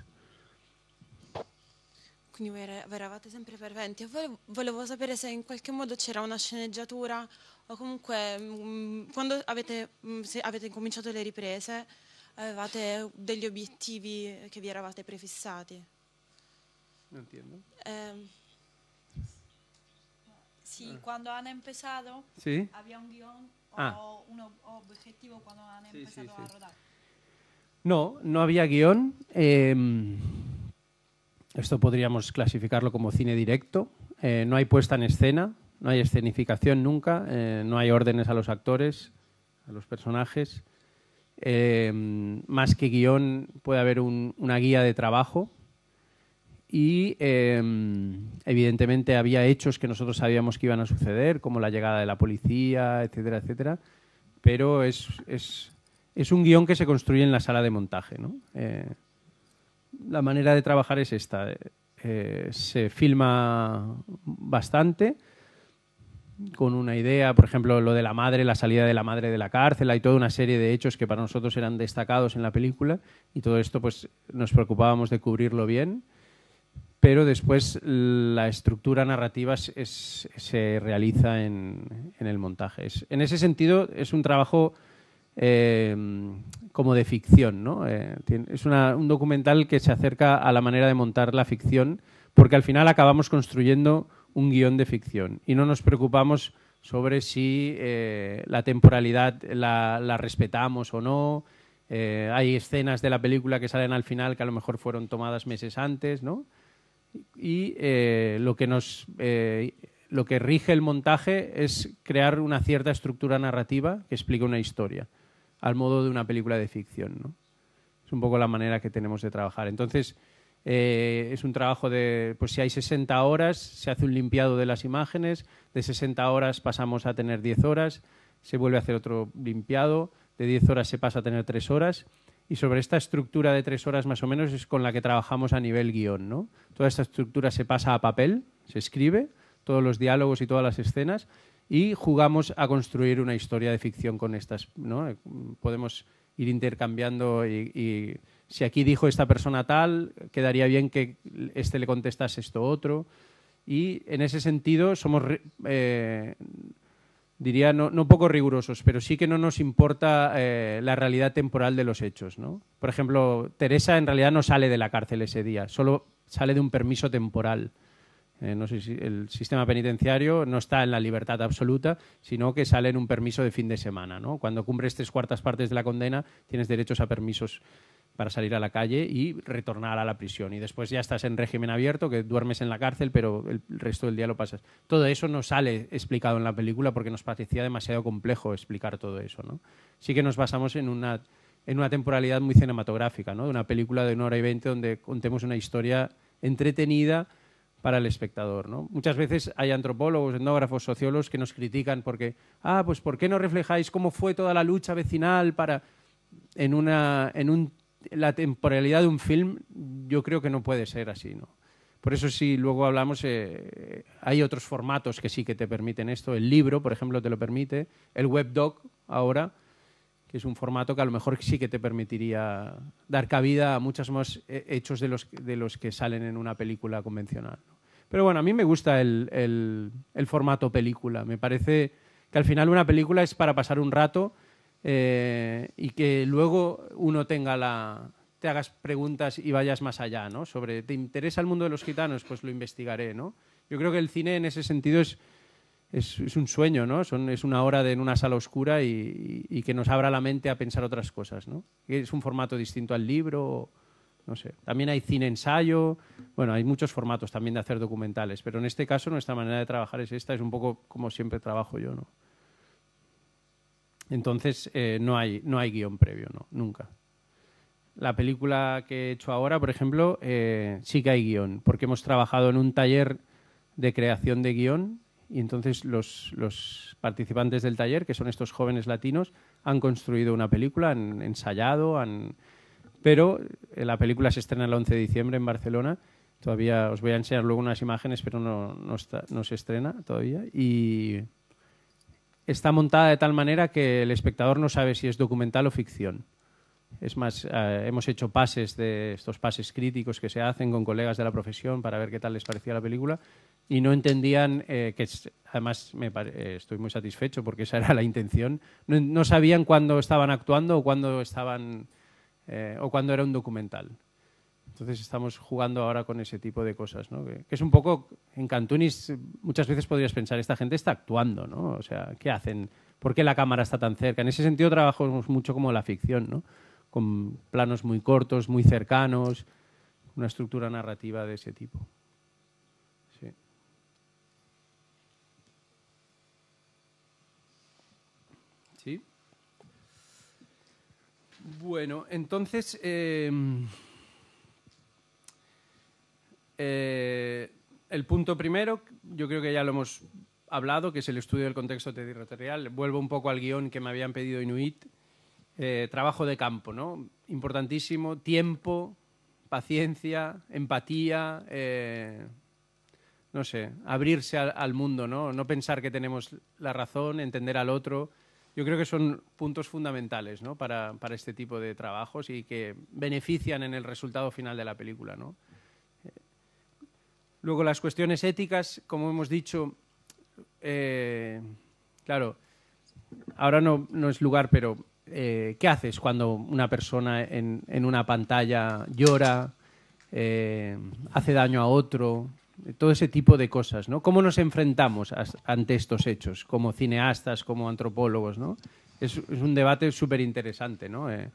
Quindi voi eravate sempre ferventi e voi volevo sapere se in qualche modo c'era una sceneggiatura o comunque mh, mm, quando avete, mh, mm, avete cominciato le riprese avevate degli obiettivi che vi eravate prefissati. No entiendo. Eh, sí, ah. cuando han empezado ¿Sí? había un guion o ah. un obiettivo quando hanno iniziato empezado sí, a rodare. No, non aveva guion. Eh, Esto podríamos clasificarlo como cine directo. Eh, no hay puesta en escena, no hay escenificación nunca, eh, no hay órdenes a los actores, a los personajes. Eh, más que guión puede haber una guía de trabajo y evidentemente había hechos que nosotros sabíamos que iban a suceder, como la llegada de la policía, etcétera, etcétera, pero es, es, es un guión que se construye en la sala de montaje. ¿no? la manera de trabajar es esta. Eh, eh, se filma bastante con una idea, por ejemplo, lo de la madre, la salida de la madre de la cárcel, hay toda una serie de hechos que para nosotros eran destacados en la película y todo esto pues nos preocupábamos de cubrirlo bien, pero después la estructura narrativa se realiza en, el montaje. en ese sentido es un trabajo eh, como de ficción. Eh, es un documental que se acerca a la manera de montar la ficción, porque al final acabamos construyendo un guión de ficción y no nos preocupamos sobre si eh, la temporalidad la, respetamos o no. hay escenas de la película que salen al final que a lo mejor fueron tomadas meses antes, Y lo que nos lo que rige el montaje es crear una cierta estructura narrativa que explique una historia al modo de una película de ficción. ¿no? Es un poco la manera que tenemos de trabajar. Entonces, eh, es un trabajo de, pues si hay 60 horas, se hace un limpiado de las imágenes, de 60 horas pasamos a tener 10 horas, se vuelve a hacer otro limpiado, de 10 horas se pasa a tener 3 horas. Y sobre esta estructura de tres horas más o menos es con la que trabajamos a nivel guión. Toda esta estructura se pasa a papel, se escribe, todos los diálogos y todas las escenas, y jugamos a construir una historia de ficción con estas. ¿no? Podemos ir intercambiando y, si aquí dijo esta persona tal, quedaría bien que este le contestase esto otro. Y en ese sentido somos, eh, diría, no, no, poco rigurosos, pero sí que no nos importa eh, la realidad temporal de los hechos. ¿no? Por ejemplo, Teresa en realidad no sale de la cárcel ese día, solo sale de un permiso temporal. Eh, no el sistema penitenciario no está en la libertad absoluta, sino que sale en un permiso de fin de semana. ¿no? Cuando cumples tres cuartas partes de la condena, tienes derechos a permisos para salir a la calle y retornar a la prisión. Y después ya estás en régimen abierto, que duermes en la cárcel, pero el resto del día lo pasas. Todo eso no sale explicado en la película porque nos parecía demasiado complejo explicar todo eso. ¿no? Sí que nos basamos en una, temporalidad muy cinematográfica, ¿no? de una película de una hora y veinte donde contemos una historia entretenida para el espectador. ¿no? Muchas veces hay antropólogos, etnógrafos, sociólogos que nos critican porque, ah, pues ¿por qué no reflejáis cómo fue toda la lucha vecinal para en una en un, la temporalidad de un film? Yo creo que no puede ser así, ¿no? Por eso si luego hablamos, eh, hay otros formatos que sí que te permiten esto. El libro, por ejemplo, te lo permite. El webdoc ahora, que es un formato que a lo mejor sí que te permitiría dar cabida a muchos más eh, hechos de los, de los que salen en una película convencional. Pero bueno, a mí me gusta el, formato película. Me parece que al final una película es para pasar un rato eh, y que luego uno tenga la te hagas preguntas y vayas más allá, ¿no? Sobre ¿te interesa el mundo de los gitanos? Pues lo investigaré, ¿no? Yo creo que el cine en ese sentido es, un sueño, ¿no? es una hora en una sala oscura y, y, que nos abra la mente a pensar otras cosas, ¿no? Es un formato distinto al libro. No sé. También hay cine ensayo, bueno, hay muchos formatos también de hacer documentales, pero en este caso nuestra manera de trabajar es esta, es un poco como siempre trabajo yo, ¿no? Entonces eh, no, hay, no hay guión previo, no, nunca. La película que he hecho ahora, por ejemplo, eh, sí que hay guión, porque hemos trabajado en un taller de creación de guión y entonces los, los participantes del taller, que son estos jóvenes latinos, han construido una película, han ensayado, han pero eh, la película se estrena el 11 de diciembre en Barcelona. Todavía os voy a enseñar luego unas imágenes, pero no, se estrena todavía. Y está montada de tal manera que el espectador no sabe si es documental o ficción. Es más, eh, hemos hecho pases de estos pases críticos que se hacen con colegas de la profesión para ver qué tal les parecía la película y no entendían eh, que además estoy muy satisfecho porque esa era la intención. no sabían cuándo estaban actuando o cuándo estaban eh, o cuando era un documental. Entonces estamos jugando ahora con ese tipo de cosas, ¿no? Que, es un poco, en Cantunis eh, muchas veces podrías pensar, esta gente está actuando, ¿no? O sea, ¿qué hacen? ¿Por qué la cámara está tan cerca? En ese sentido trabajamos mucho como la ficción, ¿no? Con planos muy cortos, muy cercanos, una estructura narrativa de ese tipo. Bueno, entonces. Em, eh, el punto primero, yo creo que ya lo hemos hablado, que es el estudio del contexto territorial. Vuelvo un poco al guión que me habían pedido Inuit. Eh, trabajo de campo, ¿no? Importantísimo. Tiempo, paciencia, empatía. Eh, no sé, abrirse al mundo, ¿no? No pensar que tenemos la razón, entender al otro yo creo que son puntos fundamentales para, este tipo de trabajos y que benefician en el resultado final de la película. Luego las cuestiones éticas, como hemos dicho, eh, claro, ahora no, es lugar, pero eh, ¿qué haces cuando una persona en, una pantalla llora, eh, hace daño a otro, todo ese tipo de cosas, ¿no? ¿Cómo nos enfrentamos ante estos hechos como cineastas, como antropólogos, ¿no? Es, un debate súper interesante, ¿no? Eh,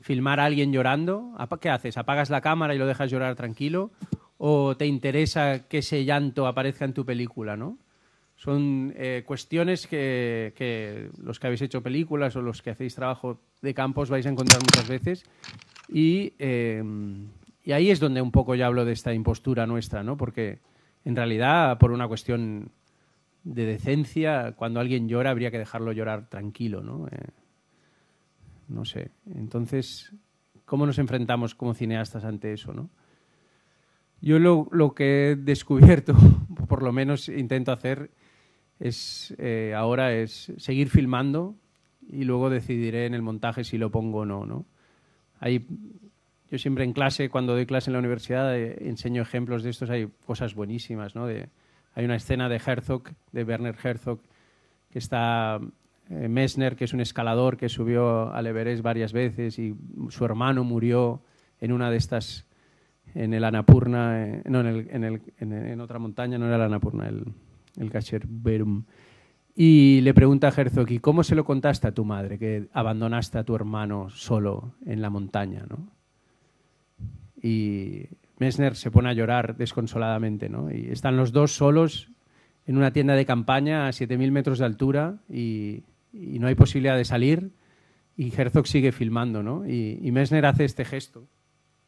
filmar a alguien llorando, ¿qué haces? ¿Apagas la cámara y lo dejas llorar tranquilo? ¿O te interesa que ese llanto aparezca en tu película, ¿no? Son eh, cuestiones que, los que habéis hecho películas o los que hacéis trabajo de campo os vais a encontrar muchas veces y... Em, y ahí es donde un poco ya hablo de esta impostura nuestra, ¿no? Porque en realidad, por una cuestión de decencia, cuando alguien llora habría que dejarlo llorar tranquilo, ¿no? Eh, no sé. Entonces, ¿cómo nos enfrentamos como cineastas ante eso, no? Yo lo, que he descubierto, por lo menos intento hacer, es eh, ahora es seguir filmando y luego decidiré en el montaje si lo pongo o no, ¿no? Hay yo siempre en clase, cuando doy clase en la universidad, eh, enseño ejemplos de estos. Hay cosas buenísimas, ¿no? hay una escena de Herzog, de Werner Herzog, que está eh, Messner, que es un escalador que subió al Everest varias veces y su hermano murió en una de estas, en el Anapurna, eh, no, en, el, en, otra montaña, no era el Anapurna, el, el Y le pregunta a Herzog, ¿y cómo se lo contaste a tu madre que abandonaste a tu hermano solo en la montaña? ¿no? y Messner se pone a llorar desconsoladamente, ¿no? Y están los dos solos en una tienda de campaña a 7.000 metros de altura y, no hay posibilidad de salir y Herzog sigue filmando, ¿no? Y, Messner hace este gesto,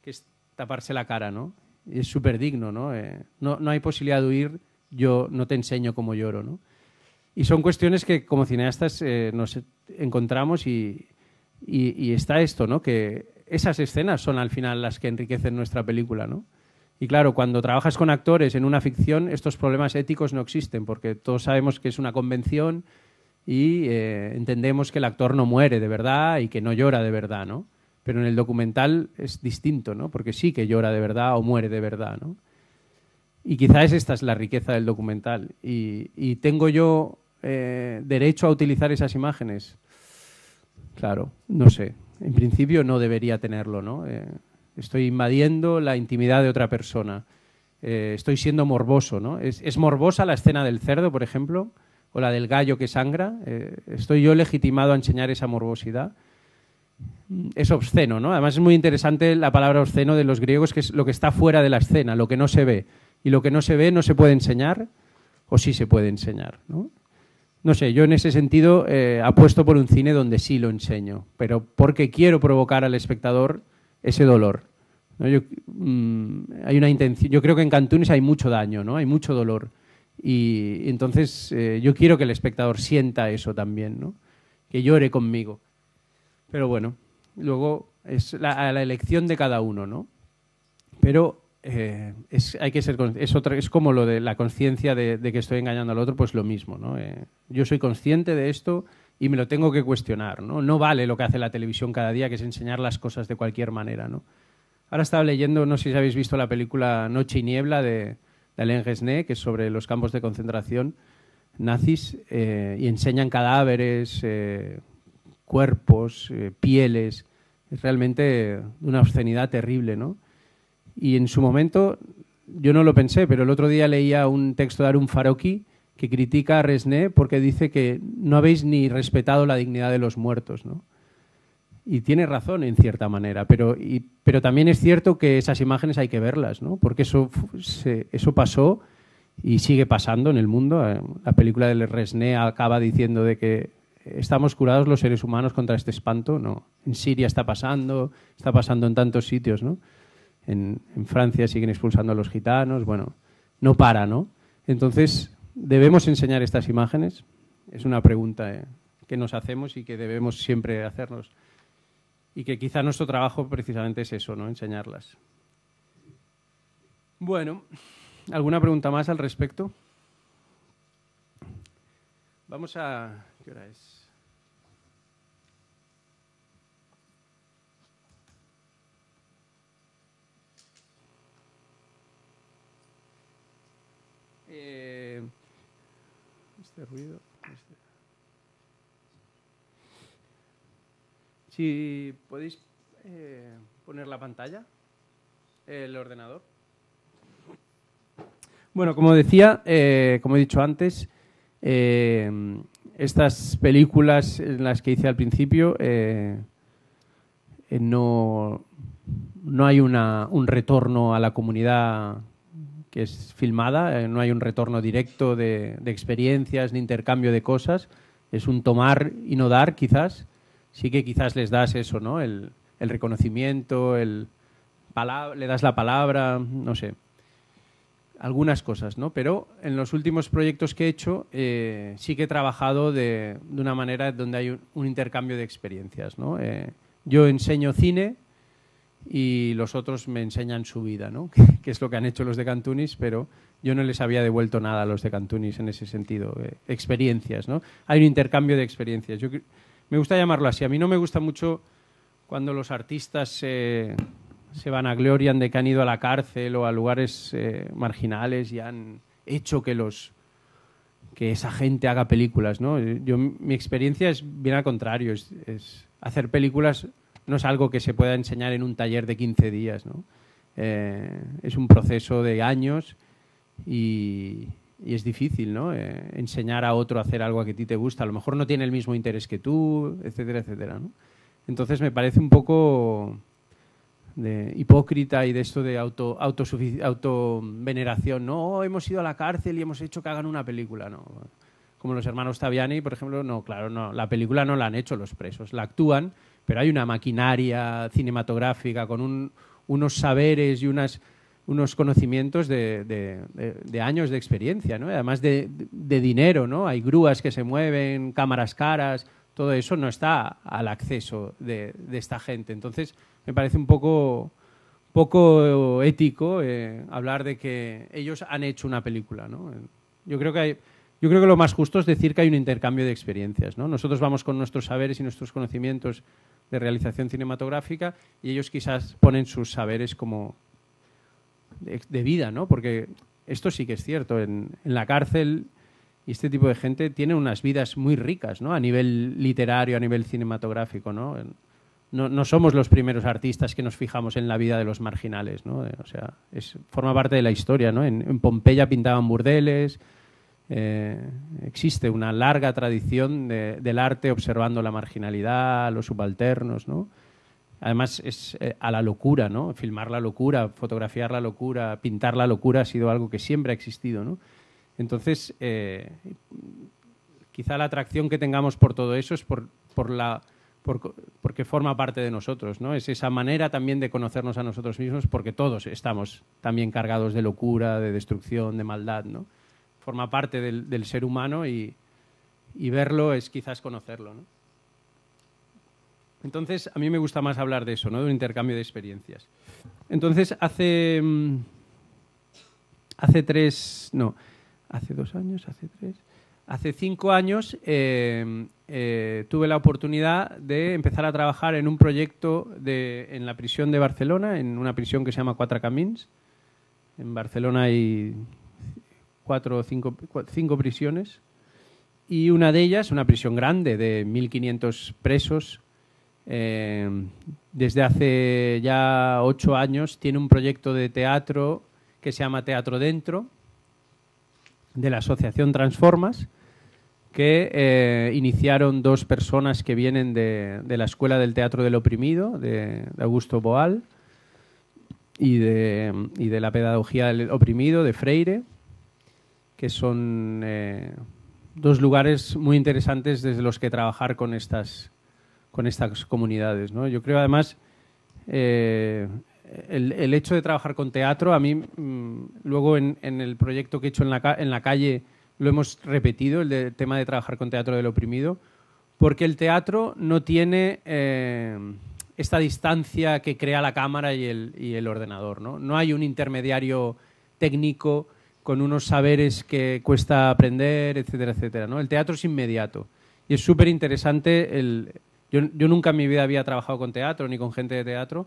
que es taparse la cara, ¿no? es súper digno, eh, ¿no? ¿no? hay posibilidad de huir, yo no te enseño cómo lloro, Y son cuestiones que como cineastas eh, nos encontramos y, está esto, ¿no? Que esas escenas son al final las que enriquecen nuestra película, ¿no? Y claro, cuando trabajas con actores en una ficción, estos problemas éticos no existen, porque todos sabemos que es una convención y eh, entendemos que el actor no muere de verdad y que no llora de verdad, ¿no? Pero en el documental es distinto, ¿no? Porque sí que llora de verdad o muere de verdad, ¿no? Y quizás esta es la riqueza del documental. Y, tengo yo eh, derecho a utilizar esas imágenes. Claro, no sé en principio no debería tenerlo, ¿no? Eh, estoy invadiendo la intimidad de otra persona. Eh, estoy siendo morboso, ¿no? ¿Es, morbosa la escena del cerdo, por ejemplo, o la del gallo que sangra. Eh, estoy yo legitimado a enseñar esa morbosidad. Mm, es obsceno, ¿no? Además es muy interesante la palabra obsceno de los griegos, que es lo que está fuera de la escena, lo que no se ve. Y lo que no se ve no se puede enseñar, o sí se puede enseñar, ¿no? No sé, yo en ese sentido eh, apuesto por un cine donde sí lo enseño, pero porque quiero provocar al espectador ese dolor. Yo, mm, hay una intención, yo creo que en Cantunes hay mucho daño, ¿no? hay mucho dolor. Y entonces eh, yo quiero que el espectador sienta eso también, ¿no? que llore conmigo. Pero bueno, luego es la, la elección de cada uno, ¿no? Pero eh, es, hay que ser, es, es como lo de la conciencia de, que estoy engañando al otro, pues lo mismo. ¿no? Eh, yo soy consciente de esto y me lo tengo que cuestionar. ¿no? no vale lo que hace la televisión cada día, que es enseñar las cosas de cualquier manera. ¿no? Ahora estaba leyendo, no sé si habéis visto la película Noche y Niebla de, Alain Gesné, que es sobre los campos de concentración nazis eh, y enseñan cadáveres, cuerpos, pieles. Es realmente una obscenidad terrible, ¿no? Y en su momento, yo no lo pensé, pero el otro día leía un texto de Arun Faroki que critica a Resné porque dice que no habéis ni respetado la dignidad de los muertos, ¿no? Y tiene razón en cierta manera, pero, y, pero también es cierto que esas imágenes hay que verlas, ¿no? Porque eso, eso pasó y sigue pasando en el mundo. Eh, la película de Resné acaba diciendo de que estamos curados los seres humanos contra este espanto, ¿no? En Siria está pasando, está pasando en tantos sitios, ¿no? en, Francia siguen expulsando a los gitanos, bueno, no para, ¿no? Entonces, ¿debemos enseñar estas imágenes? Es una pregunta eh, que nos hacemos y que debemos siempre hacernos. Y que quizá nuestro trabajo precisamente es eso, ¿no? Enseñarlas. Bueno, ¿alguna pregunta más al respecto? Vamos a... ¿Qué hora es? Eh, este ruido. Este. Si podéis eh, poner la pantalla, el ordenador. Bueno, como decía, eh, como he dicho antes, estas películas en las que hice al principio no, no hay un retorno a la comunidad que es filmada, eh, no hay un retorno directo de, experiencias ni intercambio de cosas, es un tomar y no dar quizás, sí que quizás les das eso, ¿no? El, reconocimiento, el le das la palabra, no sé, algunas cosas, ¿no? Pero en los últimos proyectos que he hecho eh, sí que he trabajado de, una manera donde hay un, intercambio de experiencias, eh, yo enseño cine, y los otros me enseñan su vida, ¿no? que es lo que han hecho los de Cantunis, pero yo no les había devuelto nada a los de Cantunis en ese sentido, eh, experiencias. ¿no? Hay un intercambio de experiencias. Yo, me gusta llamarlo así. A mí no me gusta mucho cuando los artistas se, van a gloria de que han ido a la cárcel o a lugares eh, marginales y han hecho que los que esa gente haga películas, ¿no? Yo, mi experiencia es bien al contrario, es, es hacer películas no es algo que se pueda enseñar en un taller de 15 días, ¿no? Eh, es un proceso de años y, es difícil, ¿no? Eh, enseñar a otro a hacer algo que a ti te gusta. A lo mejor no tiene el mismo interés que tú, etcétera, etcétera, ¿no? Entonces me parece un poco de hipócrita y de esto de auto, autoveneración, auto ¿no? Oh, hemos ido a la cárcel y hemos hecho que hagan una película, ¿no? Como los hermanos Taviani, por ejemplo, no, claro, no, la película no la han hecho los presos, la actúan, pero hay una maquinaria cinematográfica con unos saberes y unos conocimientos de, años de experiencia, además de, dinero, ¿no? hay grúas que se mueven, cámaras caras, todo eso no está al acceso de, esta gente. Entonces, me parece un poco, poco ético eh, hablar de que ellos han hecho una película. Yo creo que yo creo que lo más justo es decir que hay un intercambio de experiencias. Nosotros vamos con nuestros saberes y nuestros conocimientos de realización cinematográfica y ellos quizás ponen sus saberes como de, vida, ¿no? Porque esto sí que es cierto, en, la cárcel y este tipo de gente tiene unas vidas muy ricas, ¿no? A nivel literario, a nivel cinematográfico, ¿no? No, somos los primeros artistas que nos fijamos en la vida de los marginales, ¿no? Eh, o sea, es, forma parte de la historia, ¿no? En, en Pompeya pintaban burdeles, eh, existe una larga tradición del arte observando la marginalidad, los subalternos, ¿no? Además es eh, a la locura, ¿no? Filmar la locura, fotografiar la locura, pintar la locura ha sido algo que siempre ha existido, ¿no? Entonces, eh, quizá la atracción que tengamos por todo eso es porque forma parte de nosotros, ¿no? Es esa manera también de conocernos a nosotros mismos, porque todos estamos también cargados de locura, de destrucción, de maldad, ¿no? forma parte del, ser humano y, verlo es quizás conocerlo. ¿no? Entonces, a mí me gusta más hablar de eso, ¿no? de un intercambio de experiencias. Entonces, hace, mm, hace tres, no, hace dos años, hace tres, hace cinco años em, eh, tuve la oportunidad de empezar a trabajar en un proyecto de, en la prisión de Barcelona, en una prisión que se llama Cuatro Camins. En Barcelona hay cuatro o cinco, prisiones y una de ellas, una prisión grande de 1.500 presos, eh, desde hace ya ocho años tiene un proyecto de teatro que se llama Teatro Dentro, de la Asociación Transformas, que eh, iniciaron dos personas que vienen de, la Escuela del Teatro del Oprimido, de, Augusto Boal, y de, y de la Pedagogía del Oprimido, de Freire que son eh, dos lugares muy interesantes desde los que trabajar con estas, comunidades. Yo creo además eh, el, hecho de trabajar con teatro, a mí mm, luego en, el proyecto que he hecho en la, calle lo hemos repetido, el tema de trabajar con teatro del oprimido, porque el teatro no tiene eh, esta distancia que crea la cámara y el, ordenador. no hay un intermediario técnico con unos saberes que cuesta aprender, etcétera, etcétera. ¿no? El teatro es inmediato y es súper interesante. Yo, nunca en mi vida había trabajado con teatro ni con gente de teatro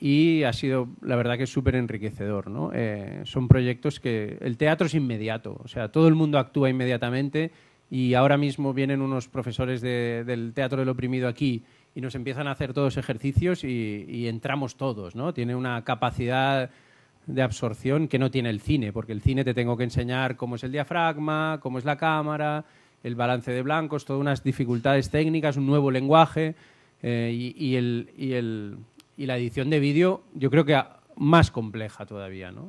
y ha sido, la verdad, que es súper enriquecedor. ¿no? Eh, son proyectos que el teatro es inmediato, o sea, todo el mundo actúa inmediatamente y ahora mismo vienen unos profesores del Teatro del Oprimido aquí y nos empiezan a hacer todos ejercicios y, y entramos todos, ¿no? Tiene una capacidad de absorción que no tiene el cine, porque el cine te tengo que enseñar cómo es el diafragma, cómo es la cámara, el balance de blancos, todas unas dificultades técnicas, un nuevo lenguaje eh, y, la edición de vídeo yo creo que más compleja todavía, ¿no?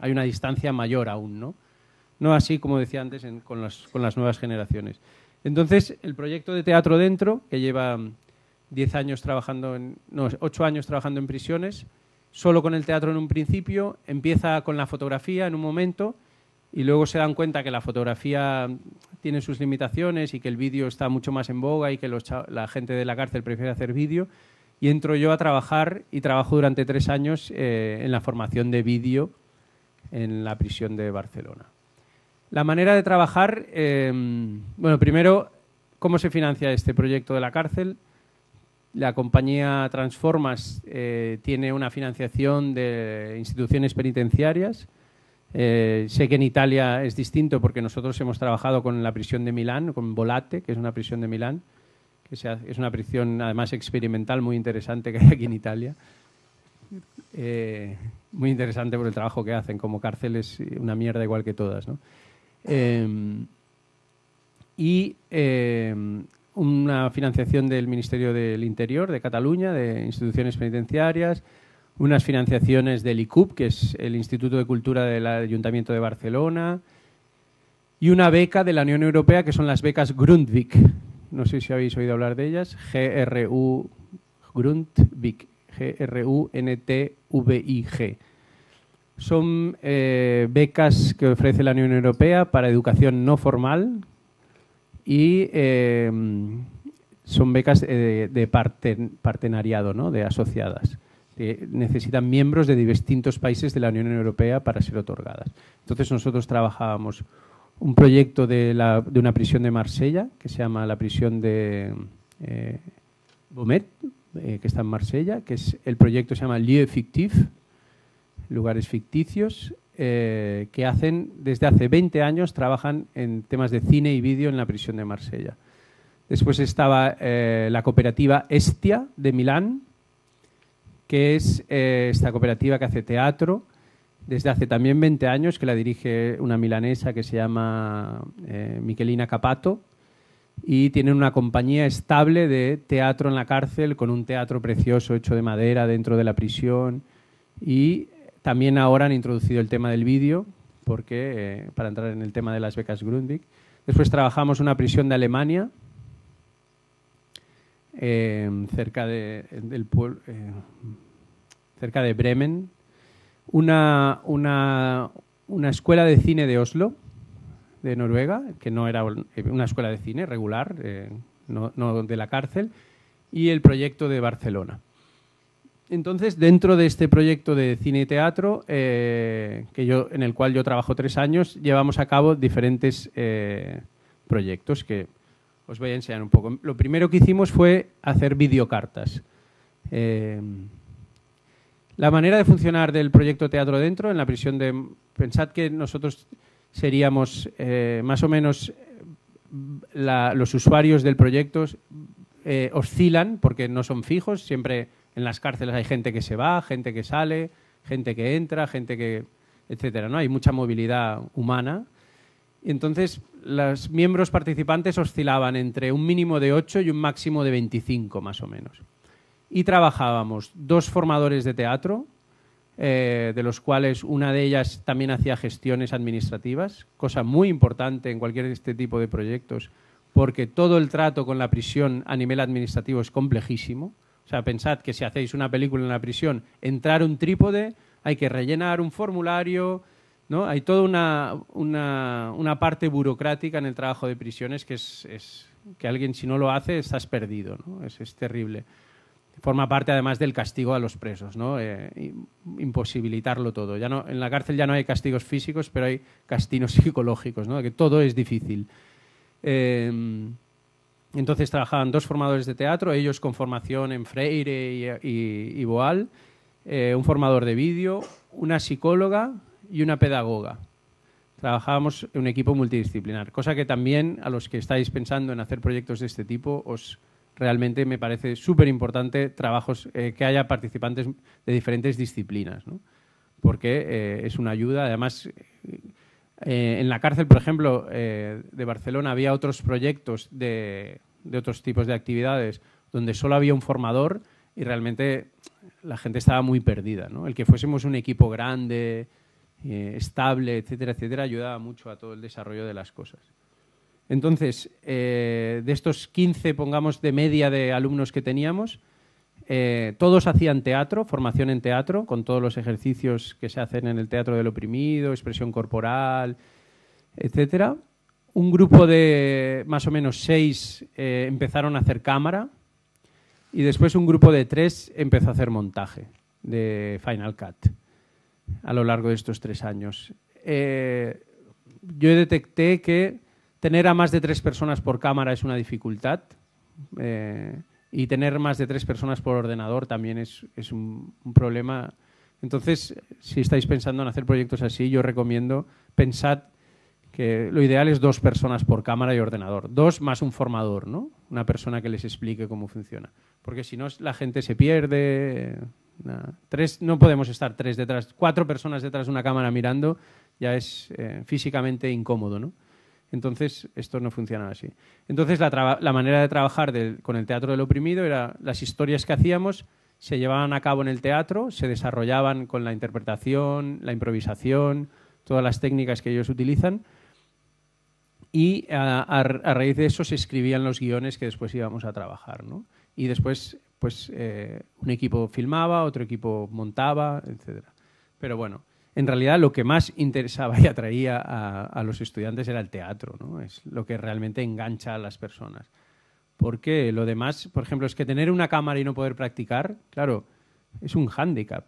hay una distancia mayor aún, ¿no? No así como decía antes con, las, nuevas generaciones. Entonces, el proyecto de Teatro Dentro, que lleva 10 años trabajando, en, 8 años trabajando en prisiones, solo con el teatro en un principio, empieza con la fotografía en un momento y luego se dan cuenta que la fotografía tiene sus limitaciones y que el vídeo está mucho más en boga y que la gente de la cárcel prefiere hacer vídeo. Y entro yo a trabajar y trabajo durante tres años eh, en la formación de vídeo en la prisión de Barcelona. La manera de trabajar, eh, bueno, primero, ¿cómo se financia este proyecto de la cárcel? La compañía Transformas eh, tiene una financiación de instituciones penitenciarias. Eh, sé que en Italia es distinto porque nosotros hemos trabajado con la prisión de Milán, con Volate, que es una prisión de Milán, que es una prisión además experimental muy interesante que hay aquí en Italia. Eh, muy interesante por el trabajo que hacen, como cárceles, una mierda igual que todas. ¿no? y una financiación del Ministerio del Interior de Cataluña, de instituciones penitenciarias, unas financiaciones del ICUP, que es el Instituto de Cultura del Ayuntamiento de Barcelona, y una beca de la Unión Europea, que son las becas Grundvik. No sé si habéis oído hablar de ellas. GRU Grundvik. G-R-U-N-T-V-I-G. Son eh, becas que ofrece la Unión Europea para educación no formal, y em, son becas de, partenariado, de asociadas. Que necesitan miembros de distintos países de la Unión Europea para ser otorgadas. Entonces nosotros trabajábamos un proyecto de, una prisión de Marsella, que se llama la prisión de eh, Bomet, eh, que está en Marsella, que es el proyecto se llama Lieu Fictif, lugares ficticios, eh, que hacen desde hace 20 años, trabajan en temas de cine y vídeo en la prisión de Marsella. Después estaba eh, la cooperativa Estia de Milán, que es eh, esta cooperativa que hace teatro desde hace también 20 años, que la dirige una milanesa que se llama Miquelina Capato, y tienen una compañía estable de teatro en la cárcel, con un teatro precioso hecho de madera dentro de la prisión, y también ahora han introducido el tema del vídeo, porque eh, para entrar en el tema de las becas Grundvik. Después trabajamos una prisión de Alemania, em, em, cerca, de, Bremen, una, escuela de cine de Oslo, de Noruega, que no era eh, una escuela de cine regular, eh, no de la cárcel, y el proyecto de Barcelona. Entonces, dentro de este proyecto de cine y teatro, eh, que yo, en el cual yo trabajo tres años, llevamos a cabo diferentes eh, proyectos que os voy a enseñar un poco. Lo primero que hicimos fue hacer videocartas. Eh, la manera de funcionar del proyecto Teatro Dentro, en la prisión de... Pensad que nosotros seríamos más o menos los usuarios del proyecto, oscilan porque no son fijos, siempre en las cárceles hay gente que se va, gente que sale, gente que entra, gente que etcétera, ¿no? Hay mucha movilidad humana. Entonces, los miembros participantes oscilaban entre un mínimo de 8 y un máximo de 25, más o menos. Y trabajábamos dos formadores de teatro, eh, de los cuales una de ellas también hacía gestiones administrativas, cosa muy importante en cualquier de este tipo de proyectos, porque todo el trato con la prisión a nivel administrativo es complejísimo. O sea, pensad que si hacéis una película en la prisión, entrar un trípode, hay que rellenar un formulario, ¿no? Hay toda una, una, una parte burocrática en el trabajo de prisiones que es, que alguien si no lo hace estás perdido, ¿no? Es, es terrible. Forma parte además del castigo a los presos, ¿no? Eh, imposibilitarlo todo. Ya no, en la cárcel ya no hay castigos físicos pero hay castigos psicológicos, ¿no? Que todo es difícil. Eh, entonces trabajaban dos formadores de teatro, ellos con formación en Freire y, Boal, eh, un formador de vídeo, una psicóloga y una pedagoga. Trabajábamos en un equipo multidisciplinar, cosa que también a los que estáis pensando en hacer proyectos de este tipo os, realmente me parece súper importante trabajos eh, que haya participantes de diferentes disciplinas, porque eh, es una ayuda. Además, eh, en la cárcel, por ejemplo, eh, de Barcelona había otros proyectos de, otros tipos de actividades donde solo había un formador y realmente la gente estaba muy perdida. El que fuésemos un equipo grande, eh, estable, etcétera, etcétera, ayudaba mucho a todo el desarrollo de las cosas. Entonces, de estos 15, pongamos, de media de alumnos que teníamos, eh, todos hacían teatro, formación en teatro, con todos los ejercicios que se hacen en el teatro del oprimido, expresión corporal, etc. Un grupo de más o menos seis eh, empezaron a hacer cámara y después un grupo de tres empezó a hacer montaje de Final Cut a lo largo de estos tres años. Eh, yo detecté que tener a más de tres personas por cámara es una dificultad y tener más de tres personas por ordenador también es, un, problema. Entonces, si estáis pensando en hacer proyectos así, yo recomiendo pensad que lo ideal es dos personas por cámara y ordenador. Dos más un formador, ¿no? Una persona que les explique cómo funciona. Porque si no, la gente se pierde. Tres, no podemos estar tres detrás, cuatro personas detrás de una cámara mirando, ya es eh, físicamente incómodo, ¿no? Entonces, esto no funcionaba así. Entonces, la, manera de trabajar con el teatro del oprimido era las historias que hacíamos se llevaban a cabo en el teatro, se desarrollaban con la interpretación, la improvisación, todas las técnicas que ellos utilizan. Y a, raíz de eso se escribían los guiones que después íbamos a trabajar. ¿no? Y después, pues, eh, un equipo filmaba, otro equipo montaba, etc. Pero bueno, en realidad lo que más interesaba y atraía a, los estudiantes era el teatro, ¿no? Es lo que realmente engancha a las personas. Porque lo demás, por ejemplo, es que tener una cámara y no poder practicar, claro, es un hándicap.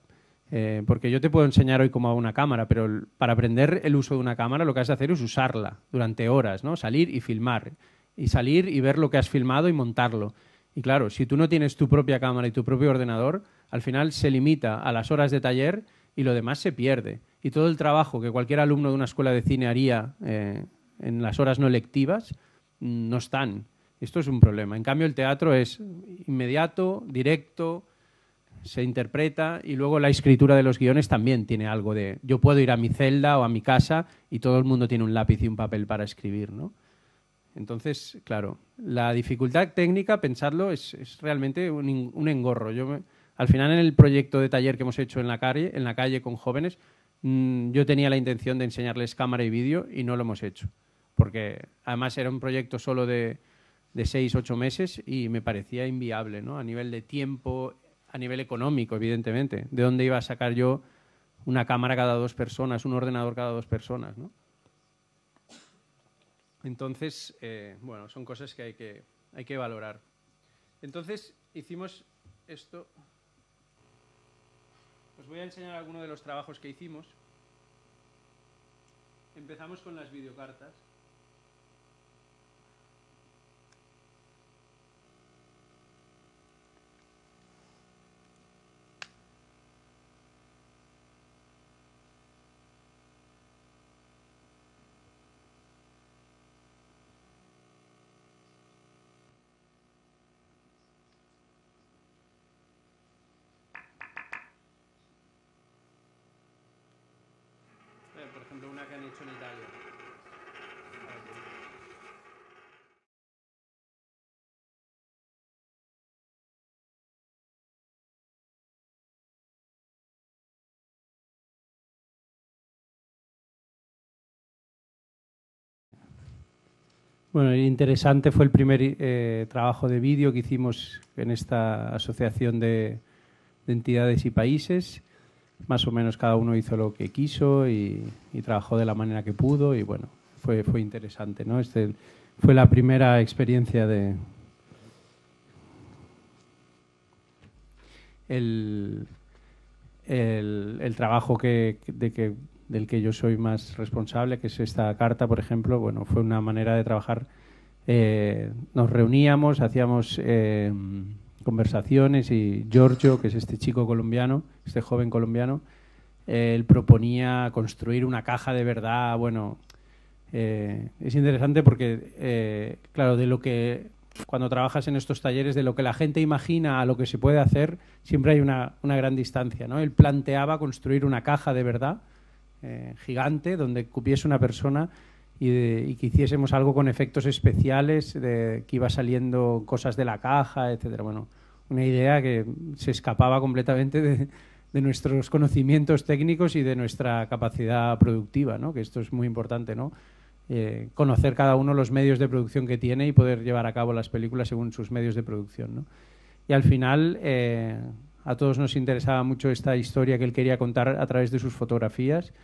Eh, porque yo te puedo enseñar hoy cómo hago una cámara, pero para aprender el uso de una cámara lo que has de hacer es usarla durante horas, ¿no? Salir y filmar. Y salir y ver lo que has filmado y montarlo. Y claro, si tú no tienes tu propia cámara y tu propio ordenador, al final se limita a las horas de taller y lo demás se pierde. Y todo el trabajo que cualquier alumno de una escuela de cine haría eh, en las horas no lectivas mm, no están. Esto es un problema. En cambio, el teatro es inmediato, directo, se interpreta y luego la escritura de los guiones también tiene algo de yo puedo ir a mi celda o a mi casa y todo el mundo tiene un lápiz y un papel para escribir, ¿no? Entonces, claro, la dificultad técnica, pensarlo, es, es realmente un, un, engorro. Yo al final, en el proyecto de taller que hemos hecho en la calle, en la calle con jóvenes, mm, yo tenía la intención de enseñarles cámara y vídeo y no lo hemos hecho. Porque además era un proyecto solo de, seis, ocho meses y me parecía inviable, ¿no? A nivel de tiempo, a nivel económico, evidentemente. ¿De dónde iba a sacar yo una cámara cada dos personas, un ordenador cada dos personas, Entonces, eh, bueno, son cosas que hay que, hay que valorar. Entonces, hicimos esto. Os voy a enseñar algunos de los trabajos que hicimos. Empezamos con las videocartas. Bueno, interesante fue el primer eh, trabajo de vídeo que hicimos en esta asociación de entidades y países más o menos cada uno hizo lo que quiso y, trabajó de la manera que pudo y bueno, fue, interesante, ¿no? Este fue la primera experiencia de... El, trabajo que, de que, del que yo soy más responsable, que es esta carta, por ejemplo, bueno, fue una manera de trabajar. Eh, nos reuníamos, hacíamos... Eh, conversaciones y Giorgio, que es este chico colombiano, este joven colombiano, él proponía construir una caja de verdad, bueno, eh, es interesante porque, eh, claro, de lo que cuando trabajas en estos talleres, de lo que la gente imagina a lo que se puede hacer, siempre hay una, gran distancia. ¿no? Él planteaba construir una caja de verdad eh, gigante donde cupiese una persona y, que hiciésemos algo con efectos especiales, de, que iba saliendo cosas de la caja, etcétera. Bueno, una idea que se escapaba completamente de, nuestros conocimientos técnicos y de nuestra capacidad productiva, ¿no? Que esto es muy importante, ¿no? Eh, conocer cada uno los medios de producción que tiene y poder llevar a cabo las películas según sus medios de producción, ¿no? Y al final eh, a todos nos interesaba mucho esta historia que él quería contar a través de sus fotografías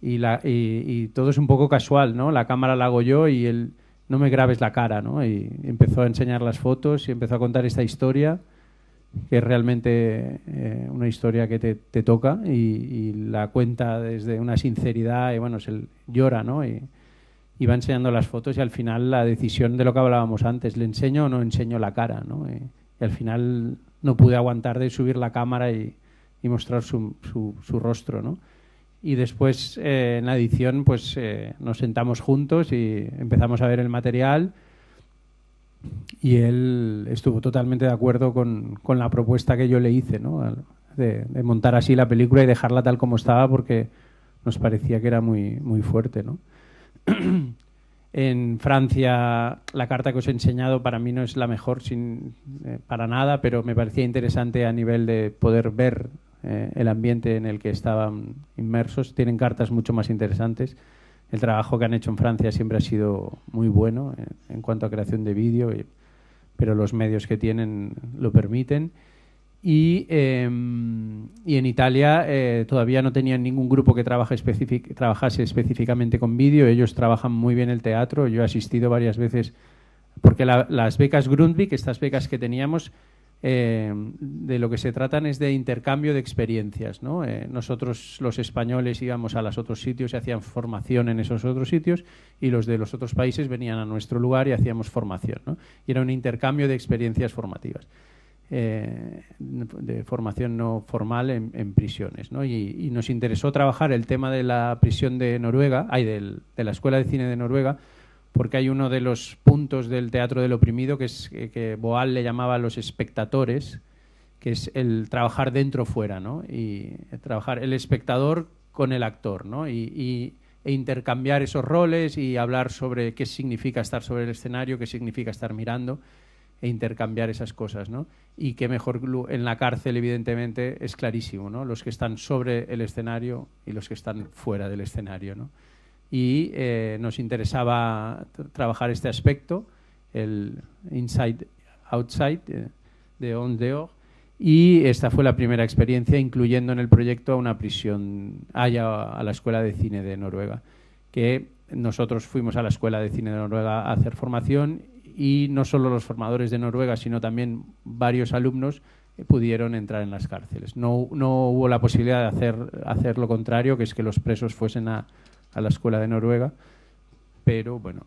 y, todo es un poco casual, ¿no? La cámara la hago yo y él, no me grabes la cara, ¿no? Y empezó a enseñar las fotos y empezó a contar esta historia, que es realmente eh, una historia que te, toca y, la cuenta desde una sinceridad y, bueno, se llora, ¿no? Y, y, va enseñando las fotos y al final la decisión de lo que hablábamos antes, ¿le enseño o no enseño la cara, ¿no? Y, al final no pude aguantar de subir la cámara y, mostrar su rostro, ¿no? y después eh, en la edición pues eh, nos sentamos juntos y empezamos a ver el material y él estuvo totalmente de acuerdo con, con la propuesta que yo le hice, ¿no? De, montar así la película y dejarla tal como estaba porque nos parecía que era muy, muy fuerte, ¿no? en Francia la carta que os he enseñado para mí no es la mejor sin, eh, para nada, pero me parecía interesante a nivel de poder ver eh, el ambiente en el que estaban inmersos. Tienen cartas mucho más interesantes. El trabajo que han hecho en Francia siempre ha sido muy bueno eh, en, cuanto a creación de vídeo, eh, pero los medios que tienen lo permiten. Y, em, en Italia todavía no tenían ningún grupo que trabaje trabajase específicamente con vídeo. Ellos trabajan muy bien el teatro. Yo he asistido varias veces porque las becas Grundvik, estas becas que teníamos, eh, de lo que se tratan es de intercambio de experiencias. ¿no? Eh, nosotros los españoles íbamos a los otros sitios y hacían formación en esos otros sitios y los de los otros países venían a nuestro lugar y hacíamos formación. Y era un intercambio de experiencias formativas, eh, de formación no formal en, prisiones. ¿no? Y, nos interesó trabajar el tema de la prisión de Noruega, ay, de la Escuela de Cine de Noruega, porque hay uno de los puntos del teatro del oprimido que, es, eh, que Boal le llamaba los espectadores, que es el trabajar dentro fuera, Y trabajar el espectador con el actor, ¿no? Y, e intercambiar esos roles y hablar sobre qué significa estar sobre el escenario, qué significa estar mirando e intercambiar esas cosas, ¿no? Y qué mejor en la cárcel, evidentemente, es clarísimo, Los que están sobre el escenario y los que están fuera del escenario, ¿no? y eh, nos interesaba trabajar este aspecto, el inside outside eh, de On y esta fue la primera experiencia incluyendo en el proyecto a una prisión, allá a la Escuela de Cine de Noruega, que nosotros fuimos a la Escuela de Cine de Noruega a hacer formación y no solo los formadores de Noruega, sino también varios alumnos eh, pudieron entrar en las cárceles. No, hubo la posibilidad de hacer lo contrario, que es que los presos fuesen a, a la escuela de Noruega, pero bueno,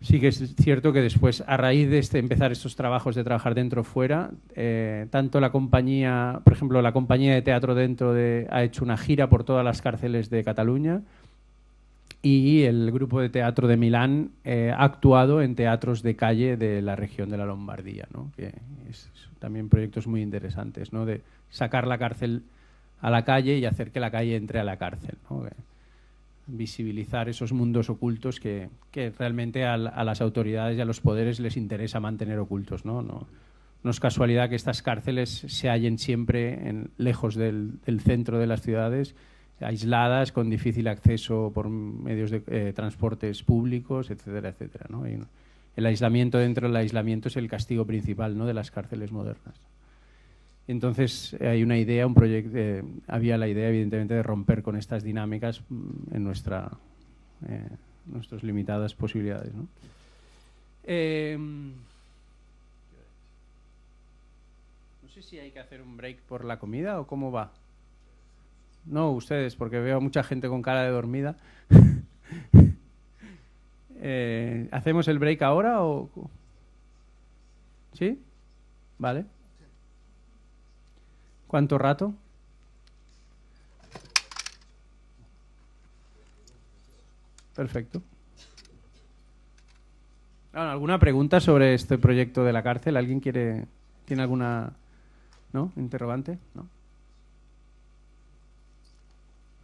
sí que es cierto que después, a raíz de este, empezar estos trabajos de trabajar dentro fuera, eh, tanto la compañía, por ejemplo, la compañía de teatro dentro de, ha hecho una gira por todas las cárceles de Cataluña y el grupo de teatro de Milán eh, ha actuado en teatros de calle de la región de la Lombardía, ¿no? que es, también proyectos muy interesantes, ¿no? de sacar la cárcel a la calle y hacer que la calle entre a la cárcel visibilizar esos mundos ocultos que, realmente a, las autoridades y a los poderes les interesa mantener ocultos. ¿no? No, es casualidad que estas cárceles se hallen siempre lejos del, centro de las ciudades, aisladas, con difícil acceso por medios de eh, transportes públicos, etcétera, etcétera. el aislamiento dentro del aislamiento es el castigo principal ¿no? de las cárceles modernas. Entonces hay una idea, un proyecto, eh, había la idea evidentemente de romper con estas dinámicas mm, en nuestra, eh, nuestras limitadas posibilidades. Em, ¿no? sé si hay que hacer un break por la comida o cómo va. No, ustedes, porque veo mucha gente con cara de dormida. Eh, ¿Hacemos el break ahora o...? ¿Sí? Vale. ¿Cuánto rato? Perfecto. Ah, ¿Alguna pregunta sobre este proyecto de la cárcel? ¿Alguien quiere tiene alguna ¿no? interrogante? ¿No?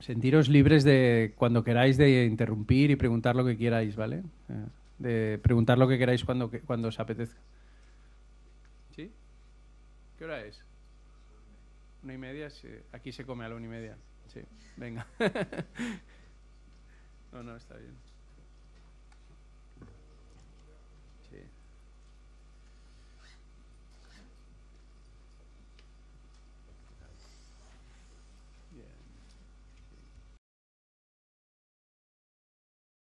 Sentiros libres de cuando queráis de interrumpir y preguntar lo que queráis, ¿vale? Eh, de preguntar lo que queráis cuando, cuando os apetezca. ¿Sí? ¿Qué hora es? Una y media, aquí se come a la una y media. Sí, venga. no, no, está bien.